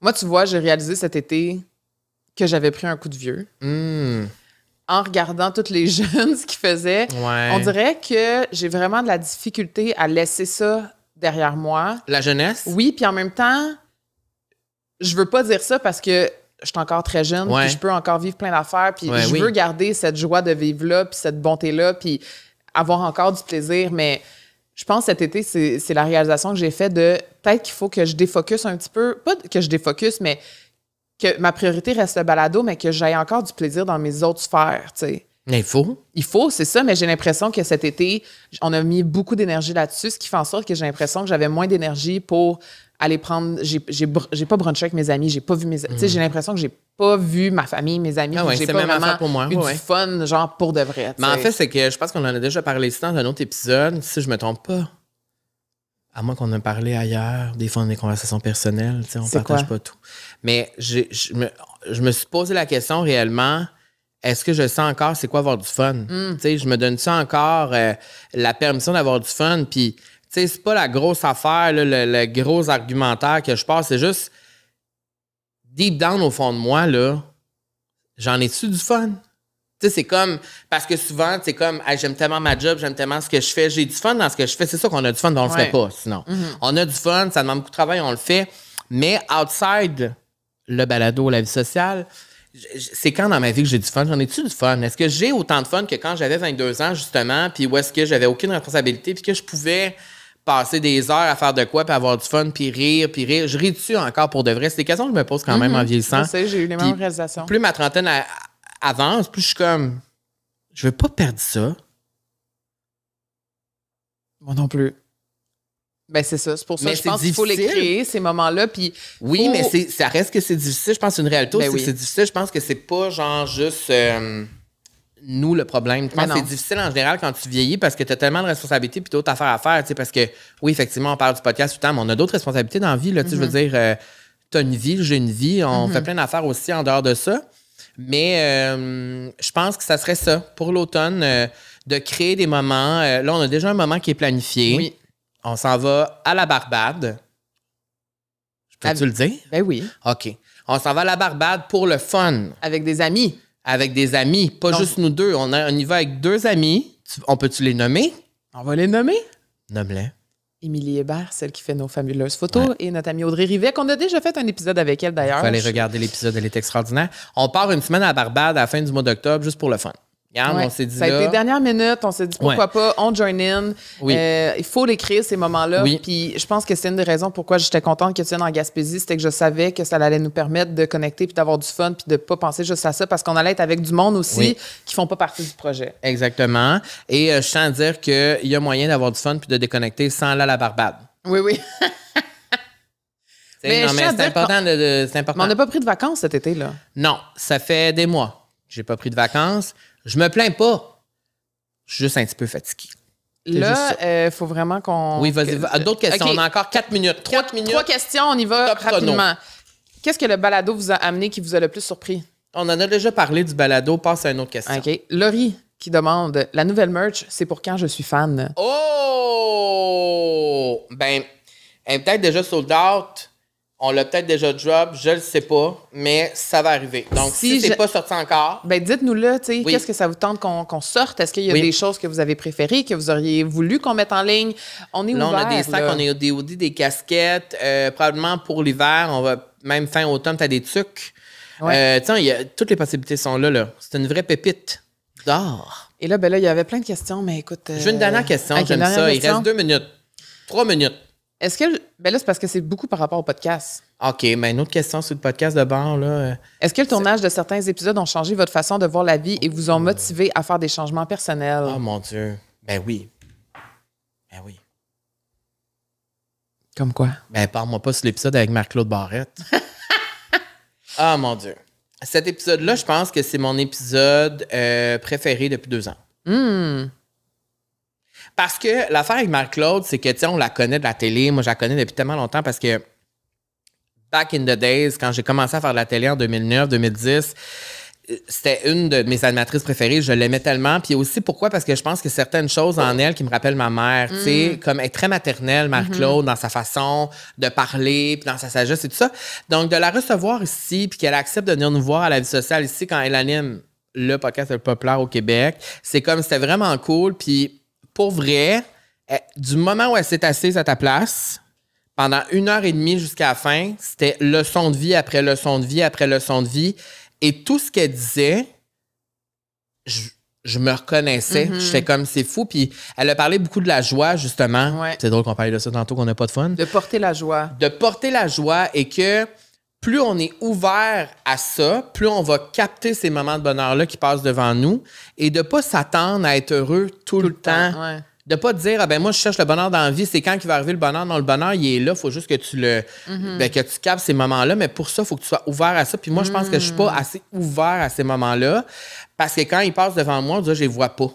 Moi, tu vois, j'ai réalisé cet été que j'avais pris un coup de vieux. Hmm. En regardant toutes les jeunes, ce qu'ils faisaient, on dirait que j'ai vraiment de la difficulté à laisser ça derrière moi. La jeunesse? Oui, puis en même temps, je veux pas dire ça parce que je suis encore très jeune, puis je peux encore vivre plein d'affaires, puis je veux garder cette joie de vivre-là, puis cette bonté-là, puis avoir encore du plaisir, mais je pense cet été, c'est la réalisation que j'ai faite de peut-être qu'il faut que je défocus un petit peu, pas que je défocus, mais que ma priorité reste le balado, mais que j'aille encore du plaisir dans mes autres sphères, tu sais. Mais il faut. Il faut, c'est ça, mais j'ai l'impression que cet été, on a mis beaucoup d'énergie là-dessus, ce qui fait en sorte que j'ai l'impression que j'avais moins d'énergie pour aller prendre. J'ai pas brunché avec mes amis, j'ai pas vu mes. j'ai hmm. l'impression que j'ai pas vu ma famille, mes amis. Ah j'ai pas même vraiment pour moi. eu du fun, genre pour de vrai. Mais en fait, c'est que je pense qu'on en a déjà parlé ici dans un autre épisode, si je me trompe pas. À moins qu'on en parlé ailleurs, des fois on des conversations personnelles, on partage pas tout. Mais je me, suis posé la question réellement est-ce que je sens encore c'est quoi avoir du fun? Hmm. je me donne ça encore euh, la permission d'avoir du fun? Puis c'est pas la grosse affaire, le, gros argumentaire que je passe. C'est juste, deep down au fond de moi, là, j'en ai-tu du fun? c'est comme, parce que souvent, c'est comme, j'aime tellement ma job, j'aime tellement ce que je fais, j'ai du fun dans ce que je fais. C'est ça qu'on a du fun, mais on le fait pas, sinon. Mm-hmm. On a du fun, ça demande beaucoup de travail, on le fait. Mais outside le balado, la vie sociale, c'est quand dans ma vie que j'ai du fun? J'en ai-tu du fun? Est-ce que j'ai autant de fun que quand j'avais 22 ans, justement, puis où est-ce que j'avais aucune responsabilité, puis que je pouvais passer des heures à faire de quoi, puis avoir du fun, puis rire, puis rire. Je ris dessus encore pour de vrai. C'est des questions que je me pose quand même mhm. en vieillissant. Je j'ai eu les mêmes réalisations. Plus ma trentaine avance, plus je suis comme, je veux pas perdre ça. Moi non plus. Ben c'est ça, c'est pour ça que je pense qu'il faut les créer, ces moments-là. oui, mais mais ça reste que c'est difficile. Je pense que c'est une réalité, ben c'est difficile. Je pense que c'est pas genre juste. Euh, nous, le problème. c'est difficile en général quand tu vieillis parce que tu as tellement de responsabilités et d'autres affaires à faire. Tu parce que, oui, effectivement, on parle du podcast tout le temps, mais on a d'autres responsabilités dans la vie. Là, tu Je veux mm-hmm. dire, euh, tu as une vie, j'ai une vie, on mm-hmm. fait plein d'affaires aussi en dehors de ça. Mais euh, je pense que ça serait ça pour l'automne, euh, de créer des moments. là, on a déjà un moment qui est planifié. Oui. On s'en va à la Barbade. peux-tu le dire? Ben oui. OK. On s'en va à la Barbade pour le fun. Avec des amis avec des amis, pas juste nous deux. On, y va avec deux amis. on peut-tu les nommer? On va les nommer. Nomme-les. Émilie Hébert, celle qui fait nos fabuleuses photos, et notre amie Audrey Rivet, qu'on a déjà fait un épisode avec elle d'ailleurs. Il allez regarder l'épisode, elle est extraordinaire. On part une semaine à Barbade à la fin du mois d'octobre, juste pour le fun on dit Ça a été dernière minute, on s'est dit pourquoi pas, on join in. Euh, il faut l'écrire ces moments-là. Puis je pense que c'est une des raisons pourquoi j'étais contente que tu viennes en Gaspésie, c'était que je savais que ça allait nous permettre de connecter puis d'avoir du fun puis de pas penser juste à ça parce qu'on allait être avec du monde aussi qui qui font pas partie du projet. Exactement. Et euh, je à dire qu'il y a moyen d'avoir du fun puis de déconnecter sans aller à la barbade. Oui, oui. c'est important. important. Mais on n'a pas pris de vacances cet été, là. Non, ça fait des mois. J'ai pas pris de vacances. Je me plains pas. Je suis juste un petit peu fatigué. Là, il euh, faut vraiment qu'on. Oui, vas-y. D'autres questions. On a encore quatre minutes. Trois minutes. Trois questions, on y va rapidement. Qu'est-ce que le balado vous a amené qui vous a le plus surpris? On en a déjà parlé du balado. Passe à une autre question. OK. Laurie qui demande La nouvelle merch, c'est pour quand je suis fan? Oh! Ben, elle est peut-être déjà sold out. On l'a peut-être déjà drop, je le sais pas, mais ça va arriver. Donc, si, si pas sorti encore. Ben, dites nous là, tu qu'est-ce que ça vous tente qu'on sorte? Est-ce qu'il y a des choses que vous avez préférées, que vous auriez voulu qu'on mette en ligne? On est là, ouvert, on a des sacs, on a des hoodies, des casquettes. Euh, probablement pour l'hiver, on va même fin automne, euh, tu as des trucs Ouais. toutes les possibilités sont là. là. C'est une vraie pépite d'or. Et là, ben il y avait plein de questions, mais écoute. Je J'ai une euh, dernière question, j'aime ça. Il reste deux minutes. Trois minutes. Est-ce que. Ben là, c'est parce que c'est beaucoup par rapport au podcast. OK, mais une autre question sur le podcast de bord, là. Est-ce que le tournage de certains épisodes ont changé votre façon de voir la vie et vous ont euh. motivé à faire des changements personnels? Oh mon Dieu. Ben oui. Ben oui. Comme quoi? Ben, parle-moi pas sur l'épisode avec Marc-Claude Barrette. Ah, mon Dieu. Cet épisode-là, je pense que c'est mon épisode euh, préféré depuis deux ans. Hum. Parce que l'affaire avec marc claude c'est que, tu on la connaît de la télé. Moi, je la connais depuis tellement longtemps parce que, back in the days, quand j'ai commencé à faire de la télé en 2009, 2010, c'était une de mes animatrices préférées. Je l'aimais tellement. Puis aussi, pourquoi? Parce que je pense que certaines choses en elle qui me rappellent ma mère, tu sais, mm. comme être très maternelle, Marc-Claude, mm-hmm. dans sa façon de parler, puis dans sa sagesse et tout ça. Donc, de la recevoir ici, puis qu'elle accepte de venir nous voir à la vie sociale ici quand elle anime le podcast le populaire au Québec, c'est comme, c'était vraiment cool. Puis pour vrai, euh, du moment où elle s'est assise à ta place, pendant une heure et demie jusqu'à la fin, c'était leçon de vie après leçon de vie après leçon de vie. Et tout ce qu'elle disait, je, me reconnaissais. Je mm-hmm. J'étais comme, c'est fou. Puis elle a parlé beaucoup de la joie, justement. C'est drôle qu'on parle de ça tantôt, qu'on n'a pas de fun. De porter la joie. De porter la joie et que plus on est ouvert à ça, plus on va capter ces moments de bonheur-là qui passent devant nous et de pas s'attendre à être heureux tout, le, temps. De ne De pas dire, ah ben moi, je cherche le bonheur dans la vie, c'est quand qui va arriver le bonheur? Non, le bonheur, il est là, faut juste que tu le. Mhm. Ben, que tu captes ces moments-là, mais pour ça, faut que tu sois ouvert à ça. Puis moi, je pense que je suis pas mm. assez ouvert à ces moments-là parce que quand ils passent devant moi, je les vois pas.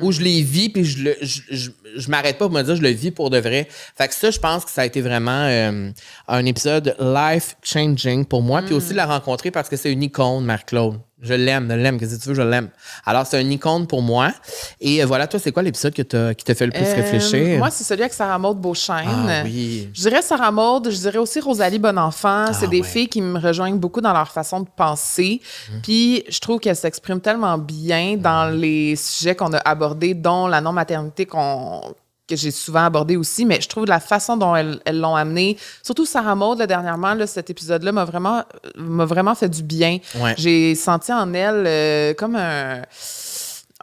Où je les vis, puis je, je, je, m'arrête pas pour me dire je le vis pour de vrai. Fait que ça, je pense que ça a été vraiment euh, un épisode life-changing pour moi. Puis hmm. aussi de la rencontrer parce que c'est une icône, Marc-Claude. Je l'aime, je l'aime. Qu'est-ce que tu veux, je l'aime. Alors, c'est une icône pour moi. Et voilà, toi, c'est quoi l'épisode qui t'a fait le plus euh, réfléchir? Moi, c'est celui avec Sarah Maud Beauchesne. Ah oui. Je dirais Sarah Maud, je dirais aussi Rosalie Bonenfant. Ah c'est des filles qui me rejoignent beaucoup dans leur façon de penser. Mhm. Puis, je trouve qu'elles s'expriment tellement bien dans mhm. les sujets qu'on a abordés, dont la non-maternité qu'on que j'ai souvent abordé aussi, mais je trouve la façon dont elles l'ont amené, surtout Sarah Maud, dernièrement, cet épisode-là m'a vraiment, m'a vraiment fait du bien. J'ai senti en elle euh, comme un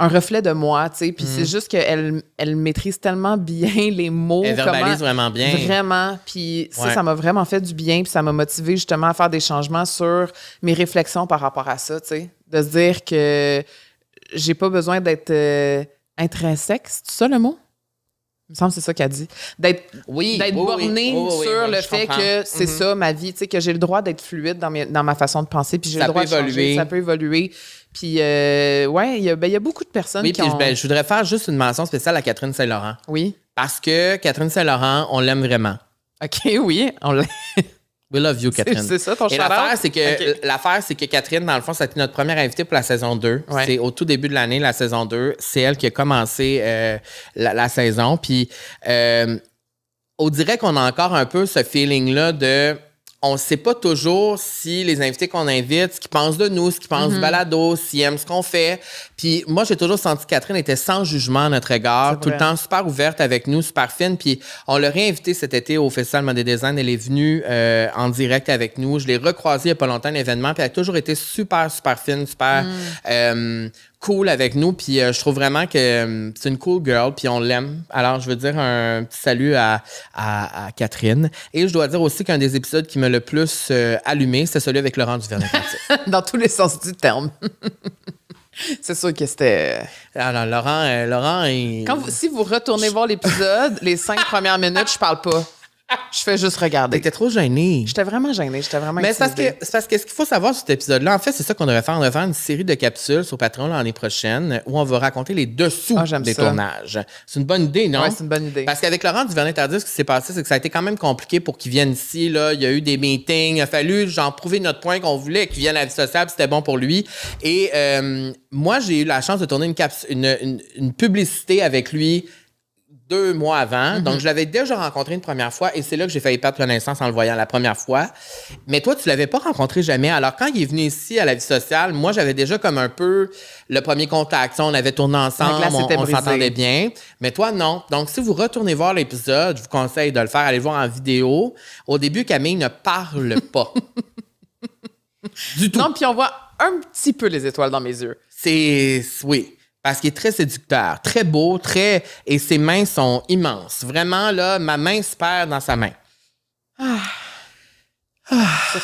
reflet de moi, tu sais. Puis c'est mm. juste qu'elle elle maîtrise tellement bien les mots. Elle verbalise vraiment bien. Vraiment. Puis ça, ça m'a vraiment fait du bien. Puis ça m'a motivé justement à faire des changements sur mes réflexions par rapport à ça, tu sais. De se dire que j'ai pas besoin d'être euh, intrinsèque, c'est ça le mot? Il me semble que c'est ça qu'elle dit. D'être oui, sur le fait que c'est mhm. ça ma vie, tu sais, que j'ai le droit d'être fluide dans, ma façon de penser, puis j'ai droit évoluer. ça peut évoluer. Puis, euh, ouais, il y, a ben, beaucoup de personnes qui. Oui, puis ben, je voudrais faire juste une mention spéciale à Catherine Saint-Laurent. Oui. Parce que Catherine Saint-Laurent, on l'aime vraiment. OK, oui, on l'aime. We love you, Catherine. C'est ça ton Et l'affaire, c'est que, c'est que Catherine, dans le fond, ça a été notre première invitée pour la saison 2. C'est au tout début de l'année, la saison 2. C'est elle qui a commencé euh, la, saison. Puis, euh, on dirait qu'on a encore un peu ce feeling-là de on ne sait pas toujours si les invités qu'on invite, ce qu'ils pensent de nous, ce qu'ils pensent du mhm. balado, s'ils aiment ce qu'on fait. Puis moi, j'ai toujours senti que Catherine était sans jugement à notre égard, tout le temps super ouverte avec nous, super fine. Puis on l'a réinvitée cet été au Festival de Design. Elle est venue euh, en direct avec nous. Je l'ai recroisé il n'y a pas longtemps, l'événement. Puis elle a toujours été super, super fine, super... Mhm. Euh, cool avec nous. Puis euh, je trouve vraiment que euh, c'est une cool girl, puis on l'aime. Alors, je veux dire un petit salut à, Catherine. Et je dois dire aussi qu'un des épisodes qui m'a le plus euh, allumé, c'est celui avec Laurent Duvernay-Cartier. Dans tous les sens du terme. C'est sûr que c'était. Alors, ah Laurent, Laurent il... si vous retournez voir l'épisode, les cinq premières minutes, je parle pas. Je fais juste regarder. T'étais trop gênée. J'étais vraiment gênée. J'étais vraiment Mais c'est parce, que, ce qu'il faut savoir cet épisode-là, en fait, c'est ça qu'on devrait faire. On devrait faire une série de capsules sur Patreon l'année prochaine où on va raconter les dessous ah, des ça. tournages. C'est une bonne idée, non? Oui, c'est une bonne idée. Parce qu'avec Laurent Duvernay-Tardif, ce qui s'est passé, c'est que ça a été quand même compliqué pour qu'il vienne ici. Là. Il y a eu des meetings. Il a fallu, genre, prouver notre point qu'on voulait qu'il vienne à la vie sociale. C'était bon pour lui. Et euh, moi, j'ai eu la chance de tourner une, capsule, une, une, une publicité avec lui deux mois avant. Donc, mhm. je l'avais déjà rencontré une première fois et c'est là que j'ai failli perdre connaissance en le voyant la première fois. Mais toi, tu ne l'avais pas rencontré jamais. Alors, quand il est venu ici à la vie sociale, moi, j'avais déjà comme un peu le premier contact. On avait tourné ensemble, on, s'entendait bien. Mais toi, non. Donc, si vous retournez voir l'épisode, je vous conseille de le faire, allez voir en vidéo. Au début, Camille ne parle pas. du tout. Non, puis on voit un petit peu les étoiles dans mes yeux. C'est. Oui. Parce qu'il est très séducteur, très beau, très. Et ses mains sont immenses. Vraiment, là, ma main se perd dans sa main. Ah. ah. Fait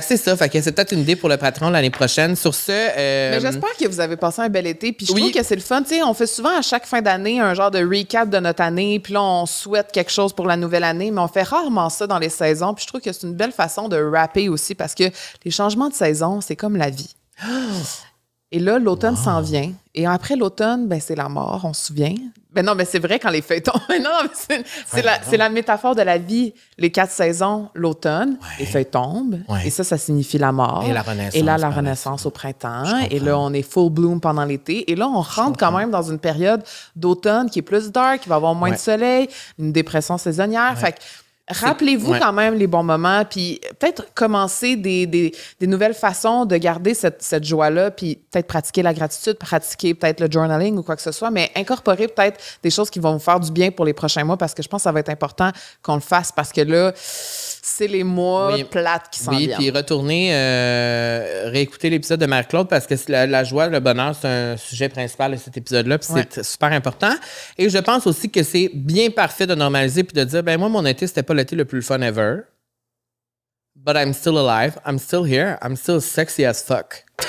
que c'est ça. Fait que c'est peut-être une idée pour le patron l'année prochaine. Sur ce. Euh, mais j'espère que vous avez passé un bel été. Puis je oui. trouve que c'est le fun. sais on fait souvent à chaque fin d'année un genre de recap de notre année. Puis là, on souhaite quelque chose pour la nouvelle année. Mais on fait rarement ça dans les saisons. Puis je trouve que c'est une belle façon de rapper aussi parce que les changements de saison, c'est comme la vie. Oh. Et là, l'automne s'en vient. Et après l'automne, ben, c'est la mort, on se souvient. Ben non, mais c'est vrai quand les feuilles tombent. non, c'est, la, métaphore de la vie. Les quatre saisons, l'automne, les feuilles tombent. Et ça, ça signifie la mort. Et la renaissance. Et là, la renaissance au printemps. Et là, on est full bloom pendant l'été. Et là, on rentre quand même dans une période d'automne qui est plus dark, qui va avoir moins de soleil, une dépression saisonnière. Fait que Rappelez-vous quand même les bons moments, puis peut-être commencer des, nouvelles façons de garder cette, cette joie-là, puis peut-être pratiquer la gratitude, pratiquer peut-être le journaling ou quoi que ce soit, mais incorporer peut-être des choses qui vont vous faire du bien pour les prochains mois parce que je pense que ça va être important qu'on le fasse parce que là, c'est les mois plates qui s'en viennent. Oui, puis retourner, euh, réécouter l'épisode de marc claude parce que la, la, joie, le bonheur, c'est un sujet principal de cet épisode-là, puis c'est super important. Et je pense aussi que c'est bien parfait de normaliser puis de dire, ben moi, mon été, c'était pas l'été le plus fun ever. But I'm still alive, I'm still here, I'm still sexy as fuck.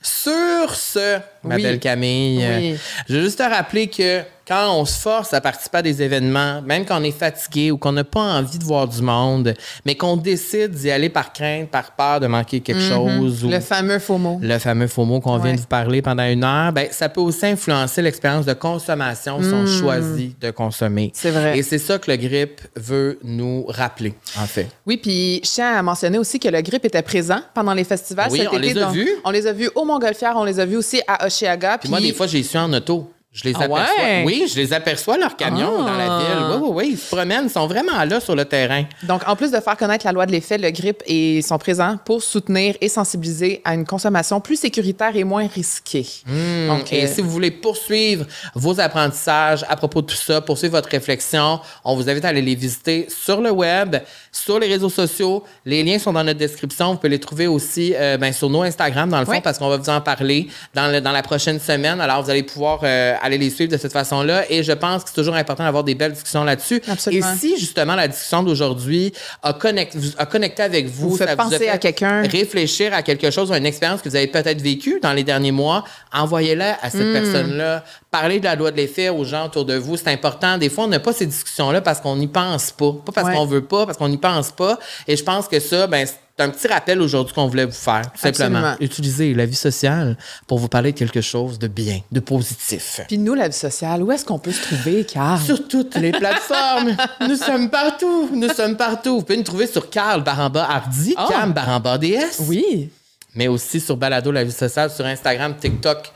Sur ce, ma belle Camille. Euh, je veux juste te rappeler que quand on se force à participer à des événements, même quand on est fatigué ou qu'on n'a pas envie de voir du monde, mais qu'on décide d'y aller par crainte, par peur de manquer quelque mhm. chose. le fameux faux mot. Le fameux faux mot qu'on vient de vous parler pendant une heure, ben, ça peut aussi influencer l'expérience de consommation si on mhm. choisit de consommer. C'est vrai. Et c'est ça que le GRIP veut nous rappeler, en fait. Oui, puis Chien a mentionné aussi que le GRIP était présent pendant les festivals on Les a vus. On les a vus au Montgolfière, on les a vus aussi à puis moi, des fois, j'ai su en auto. Je les ah aperçois. Oui, je les aperçois leurs camions, dans la ah! ville. Oui, oui, oui, ils se promènent, ils sont vraiment là sur le terrain. Donc, en plus de faire connaître la loi de l'effet, le GRIP et sont présents pour soutenir et sensibiliser à une consommation plus sécuritaire et moins risquée. Hmm, Donc, et euh, si vous voulez poursuivre vos apprentissages à propos de tout ça, poursuivre votre réflexion, on vous invite à aller les visiter sur le web, sur les réseaux sociaux. Les liens sont dans notre description. Vous pouvez les trouver aussi euh, ben, sur nos Instagram, dans le fond, parce qu'on va vous en parler dans, dans la prochaine semaine. Alors, vous allez pouvoir euh, aller les suivre de cette façon-là. Et je pense que c'est toujours important d'avoir des belles discussions là-dessus. Et si justement la discussion d'aujourd'hui a, connect, a connecté avec vous, vous a à quelqu'un, réfléchir à quelque chose, à une expérience que vous avez peut-être vécue dans les derniers mois, envoyez-la à cette hmm. personne-là. Parlez de la loi de l'effet aux gens autour de vous, c'est important. Des fois, on n'a pas ces discussions-là parce qu'on n'y pense pas, pas parce qu'on veut pas, parce qu'on n'y pense pas. Et je pense que ça, ben c'est un petit rappel aujourd'hui qu'on voulait vous faire, simplement. Utiliser la vie sociale pour vous parler de quelque chose de bien, de positif. Puis nous, la vie sociale, où est-ce qu'on peut se trouver, Carl? Sur toutes les plateformes. nous sommes partout. Nous sommes partout. Vous pouvez nous trouver sur Carl Baramba Hardy, ah! Baramba DS. Oui. Mais aussi sur Balado La vie sociale, sur Instagram, TikTok,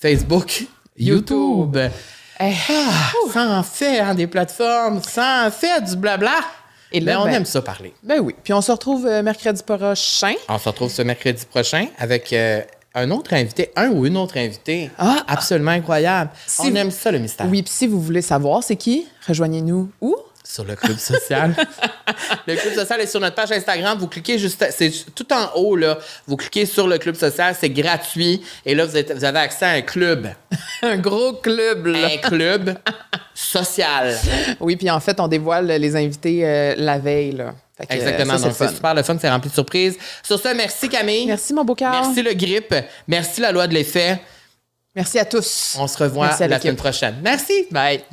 Facebook, YouTube. Eh, ah, en hein, des plateformes. sans faire du blabla on ben, aime ça parler. Ben oui. Puis on se retrouve euh, mercredi prochain. On se retrouve ce mercredi prochain avec euh, un autre invité, un ou une autre invité. Ah, absolument incroyable. on aime ça, le mystère. Oui, puis si vous voulez savoir c'est qui, rejoignez-nous où? sur le club social. le club social est sur notre page Instagram. Vous cliquez juste, c'est tout en haut là. Vous cliquez sur le club social, c'est gratuit. Et là, vous, avez accès à un club, un gros club, là. un club social. Oui, puis en fait, on dévoile les invités euh, la veille là. Exactement. Euh, c'est super le fun, c'est rempli de surprises. Sur ce, merci Camille. Merci mon beau cœur. Merci le grip. Merci la loi de l'effet. Merci à tous. On se revoit la semaine prochaine. Merci. Bye.